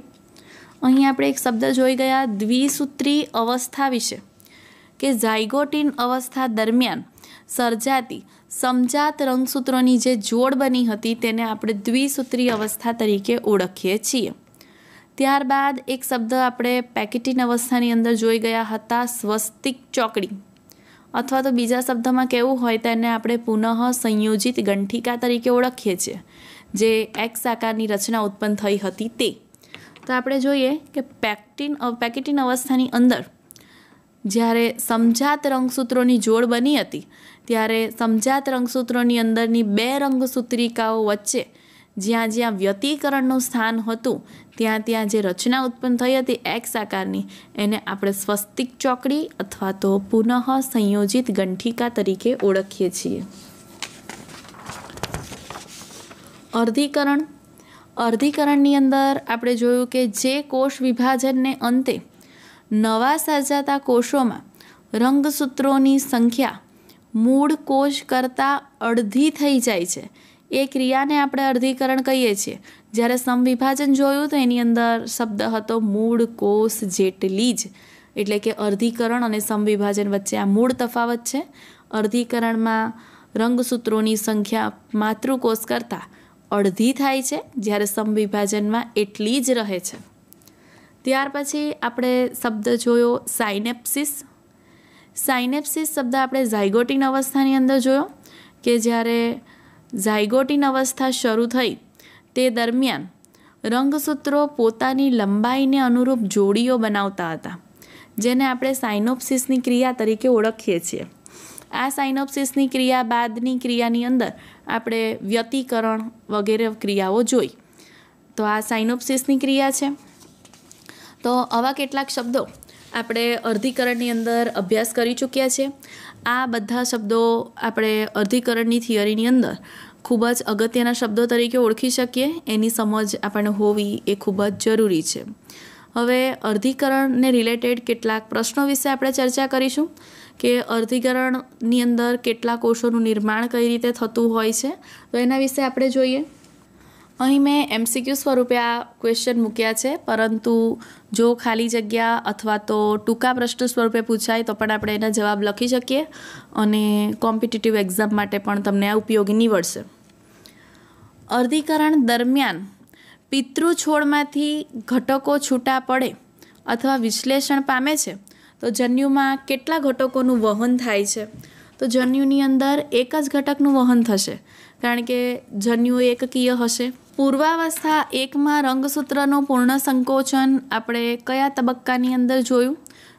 અહીં આપણે એક શબ્દ જોઈ ગયા દ્વિસૂત્રી અવસ્થા વિશે કે ઝાયગોટીન અવસ્થા દરમિયાન સર્જાતી સમજાત રંગસૂત્રોની જે જોડ બની હતી તેને આપણે દ્વિસૂત્રી અવસ્થા તરીકે ઓળખીએ છીએ ત્યારબાદ એક શબ્દ આપણે પેકેટિન અવસ્થાની અંદર જોઈ ગયા હતા સ્વસ્તિક ચોકડી અથવા તો બીજા શબ્દમાં કેવું હોય તેને આપણે પુનઃ સંયોજિત ગંઠિકા તરીકે ઓળખીએ છીએ જે એક્સ આકારની રચના ઉત્પન્ન થઈ હતી તે તો આપણે જોઈએ કે પેક્ટિન પેકેટિન અવસ્થાની અંદર જ્યારે સમજાત રંગસૂત્રોની જોડ બની હતી ત્યારે સમજાત રંગસૂત્રોની અંદરની બે રંગસૂત્રિકાઓ વચ્ચે જ્યાં જ્યાં વ્યતિકરણનું સ્થાન હતું ત્યાં ત્યાં જે રચના ઉત્પન્ન થઈ હતી એક્સ આકારની એને આપણે સ્વસ્તિક ચોકડી અથવા તો પુનઃ સંયોજિત ગંઠિકા તરીકે ઓળખીએ છીએ અર્ધીકરણ અર્ધીકરણની અંદર આપણે જોયું કે જે કોષ વિભાજનને અંતે નવા સર્જાતા કોષોમાં રંગસૂત્રોની સંખ્યા મૂળ કોષ કરતાં અડધી થઈ જાય છે એ ક્રિયાને આપણે અર્ધીકરણ કહીએ છીએ જ્યારે સમવિભાજન જોયું તો એની અંદર શબ્દ હતો મૂળ કોષ જેટલી જ એટલે કે અર્ધીકરણ અને સમવિભાજન વચ્ચે આ મૂળ તફાવત છે અર્ધીકરણમાં રંગસૂત્રોની સંખ્યા માતૃકોષ કરતાં અડધી થાય છે જ્યારે સમવિભાજનમાં એટલી જ રહે છે ત્યાર પછી આપણે શબ્દ જોયો સાઇનેપ્સિસ સાઇનેપ્સિસ શબ્દ આપણે ઝાયગોટિન અવસ્થાની અંદર જોયો કે જ્યારે ઝાયગોટિન અવસ્થા શરૂ થઈ તે દરમિયાન રંગસૂત્રો પોતાની લંબાઈને અનુરૂપ જોડીઓ બનાવતા હતા જેને આપણે સાઇનોપ્સિસની ક્રિયા તરીકે ઓળખીએ છીએ આ સાઇનોપ્સિસની ક્રિયા બાદની ક્રિયાની અંદર આપણે વ્યતિકરણ વગેરે ક્રિયાઓ જોઈ તો આ સાઇનોપ્સિસની ક્રિયા છે તો આવા કેટલાક શબ્દો આપણે અર્ધીકરણની અંદર અભ્યાસ કરી ચૂક્યા છે આ બધા શબ્દો આપણે અર્ધીકરણની થિયરીની અંદર ખૂબ જ અગત્યના શબ્દો તરીકે ઓળખી શકીએ એની સમજ આપણને હોવી એ ખૂબ જ જરૂરી છે હવે અર્ધિકરણને રિલેટેડ કેટલાક પ્રશ્નો વિશે આપણે ચર્ચા કરીશું કે અર્ધીકરણની અંદર કેટલા કોષોનું નિર્માણ કઈ રીતે થતું હોય છે તો એના વિશે આપણે જોઈએ અહીં મેં એમસીક્યુ સ્વરૂપે આ ક્વેશ્ચન મૂક્યા છે પરંતુ જો ખાલી જગ્યા અથવા તો ટૂંકા પ્રશ્ન સ્વરૂપે પૂછાય તો પણ આપણે એના જવાબ લખી શકીએ અને કોમ્પિટિટિવ એક્ઝામ માટે પણ તમને આ ઉપયોગી નીવડશે અર્ધીકરણ દરમિયાન પિતૃ છોડમાંથી ઘટકો છૂટા પડે અથવા વિશ્લેષણ પામે છે તો જન્યુમાં કેટલા ઘટકોનું વહન થાય છે તો જન્યુની અંદર એક જ ઘટકનું વહન થશે કારણ કે જન્યુ એકકીય હશે પૂર્વાવસ્થા એકમાં રંગસૂત્રનું પૂર્ણ સંકોચન આપણે કયા તબક્કાની અંદર જોયું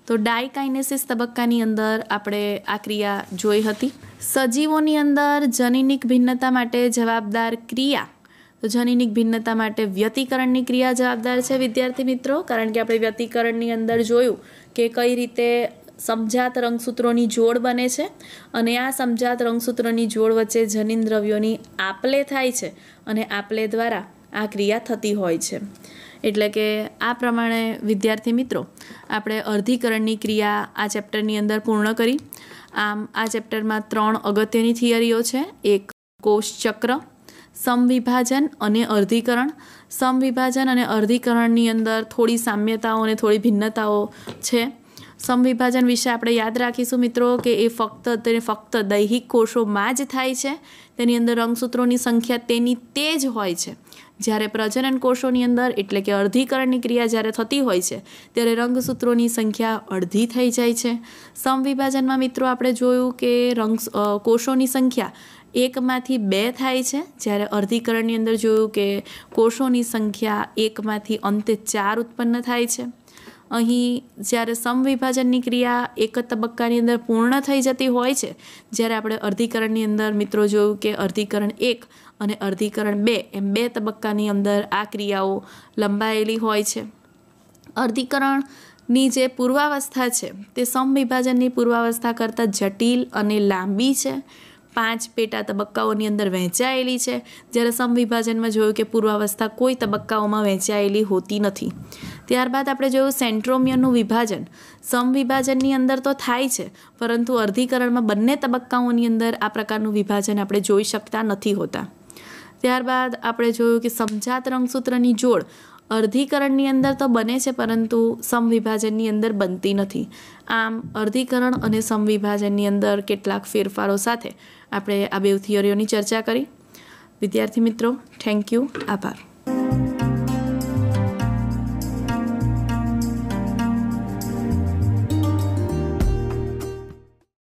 તો ડાયકાઇનેસિસ તબક્કાની અંદર આપણે આ ક્રિયા જોઈ હતી સજીવોની અંદર જનીનિક ભિન્નતા માટે જવાબદાર ક્રિયા તો જનીનિક ભિન્નતા માટે વ્યતિકરણની ક્રિયા જવાબદાર છે વિદ્યાર્થી મિત્રો કારણ કે આપણે વ્યતિકરણની અંદર જોયું કે કઈ રીતે સમજાત રંગસૂત્રોની જોડ બને છે અને આ સમજાત રંગસૂત્રોની જોડ વચ્ચે જનીન દ્રવ્યોની આપલે થાય છે અને આપલે દ્વારા આ ક્રિયા થતી હોય છે એટલે કે આ પ્રમાણે વિદ્યાર્થી મિત્રો આપણે અર્ધીકરણની ક્રિયા આ ચેપ્ટરની અંદર પૂર્ણ કરી આમ આ ચેપ્ટરમાં ત્રણ અગત્યની થિયરીઓ છે એક કોષચક્ર સમવિભાજન અને અર્ધીકરણ સમવિભાજન અને અર્ધીકરણની અંદર થોડી સામ્યતાઓ અને થોડી ભિન્નતાઓ છે સમવિભાજન વિશે આપણે યાદ રાખીશું મિત્રો કે એ ફક્ત તેને ફક્ત દૈહિક કોષોમાં જ થાય છે તેની અંદર રંગસૂત્રોની સંખ્યા તેની તે જ હોય છે જ્યારે પ્રજનન કોષોની અંદર એટલે કે અર્ધીકરણની ક્રિયા જ્યારે થતી હોય છે ત્યારે રંગસૂત્રોની સંખ્યા અડધી થઈ જાય છે સમવિભાજનમાં મિત્રો આપણે જોયું કે રંગ કોષોની સંખ્યા એકમાંથી બે થાય છે જ્યારે અર્ધીકરણની અંદર જોયું કે કોષોની સંખ્યા એકમાંથી અંતે ચાર ઉત્પન્ન થાય છે અહીં જ્યારે સમવિભાજનની ક્રિયા એક જ તબક્કાની અંદર પૂર્ણ થઈ જતી હોય છે જ્યારે આપણે અર્ધીકરણની અંદર મિત્રો જોયું કે અર્ધીકરણ એક અને અર્ધીકરણ બે એમ બે તબક્કાની અંદર આ ક્રિયાઓ લંબાયેલી હોય છે અર્ધીકરણની જે પૂર્વાવસ્થા છે તે સમવિભાજનની પૂર્વાવસ્થા કરતાં જટિલ અને લાંબી છે પાંચ પેટા તબક્કાઓની અંદર વહેંચાયેલી છે જ્યારે સમવિભાજનમાં જોયું કે પૂર્વાવસ્થા કોઈ તબક્કાઓમાં વહેંચાયેલી હોતી નથી ત્યારબાદ આપણે જોયું સેન્ટ્રોમિયરનું વિભાજન સમવિભાજનની અંદર તો થાય છે પરંતુ અર્ધીકરણમાં બંને તબક્કાઓની અંદર આ પ્રકારનું વિભાજન આપણે જોઈ શકતા નથી હોતા ત્યારબાદ આપણે જોયું કે સમજાત રંગસૂત્રની જોડ અર્ધીકરણની અંદર તો બને છે પરંતુ સમવિભાજનની અંદર બનતી નથી આમ અર્ધીકરણ અને સમવિભાજનની અંદર કેટલાક ફેરફારો સાથે આપણે આ બે થિયરીઓની ચર્ચા કરી વિદ્યાર્થી મિત્રો થેન્ક યુ આભાર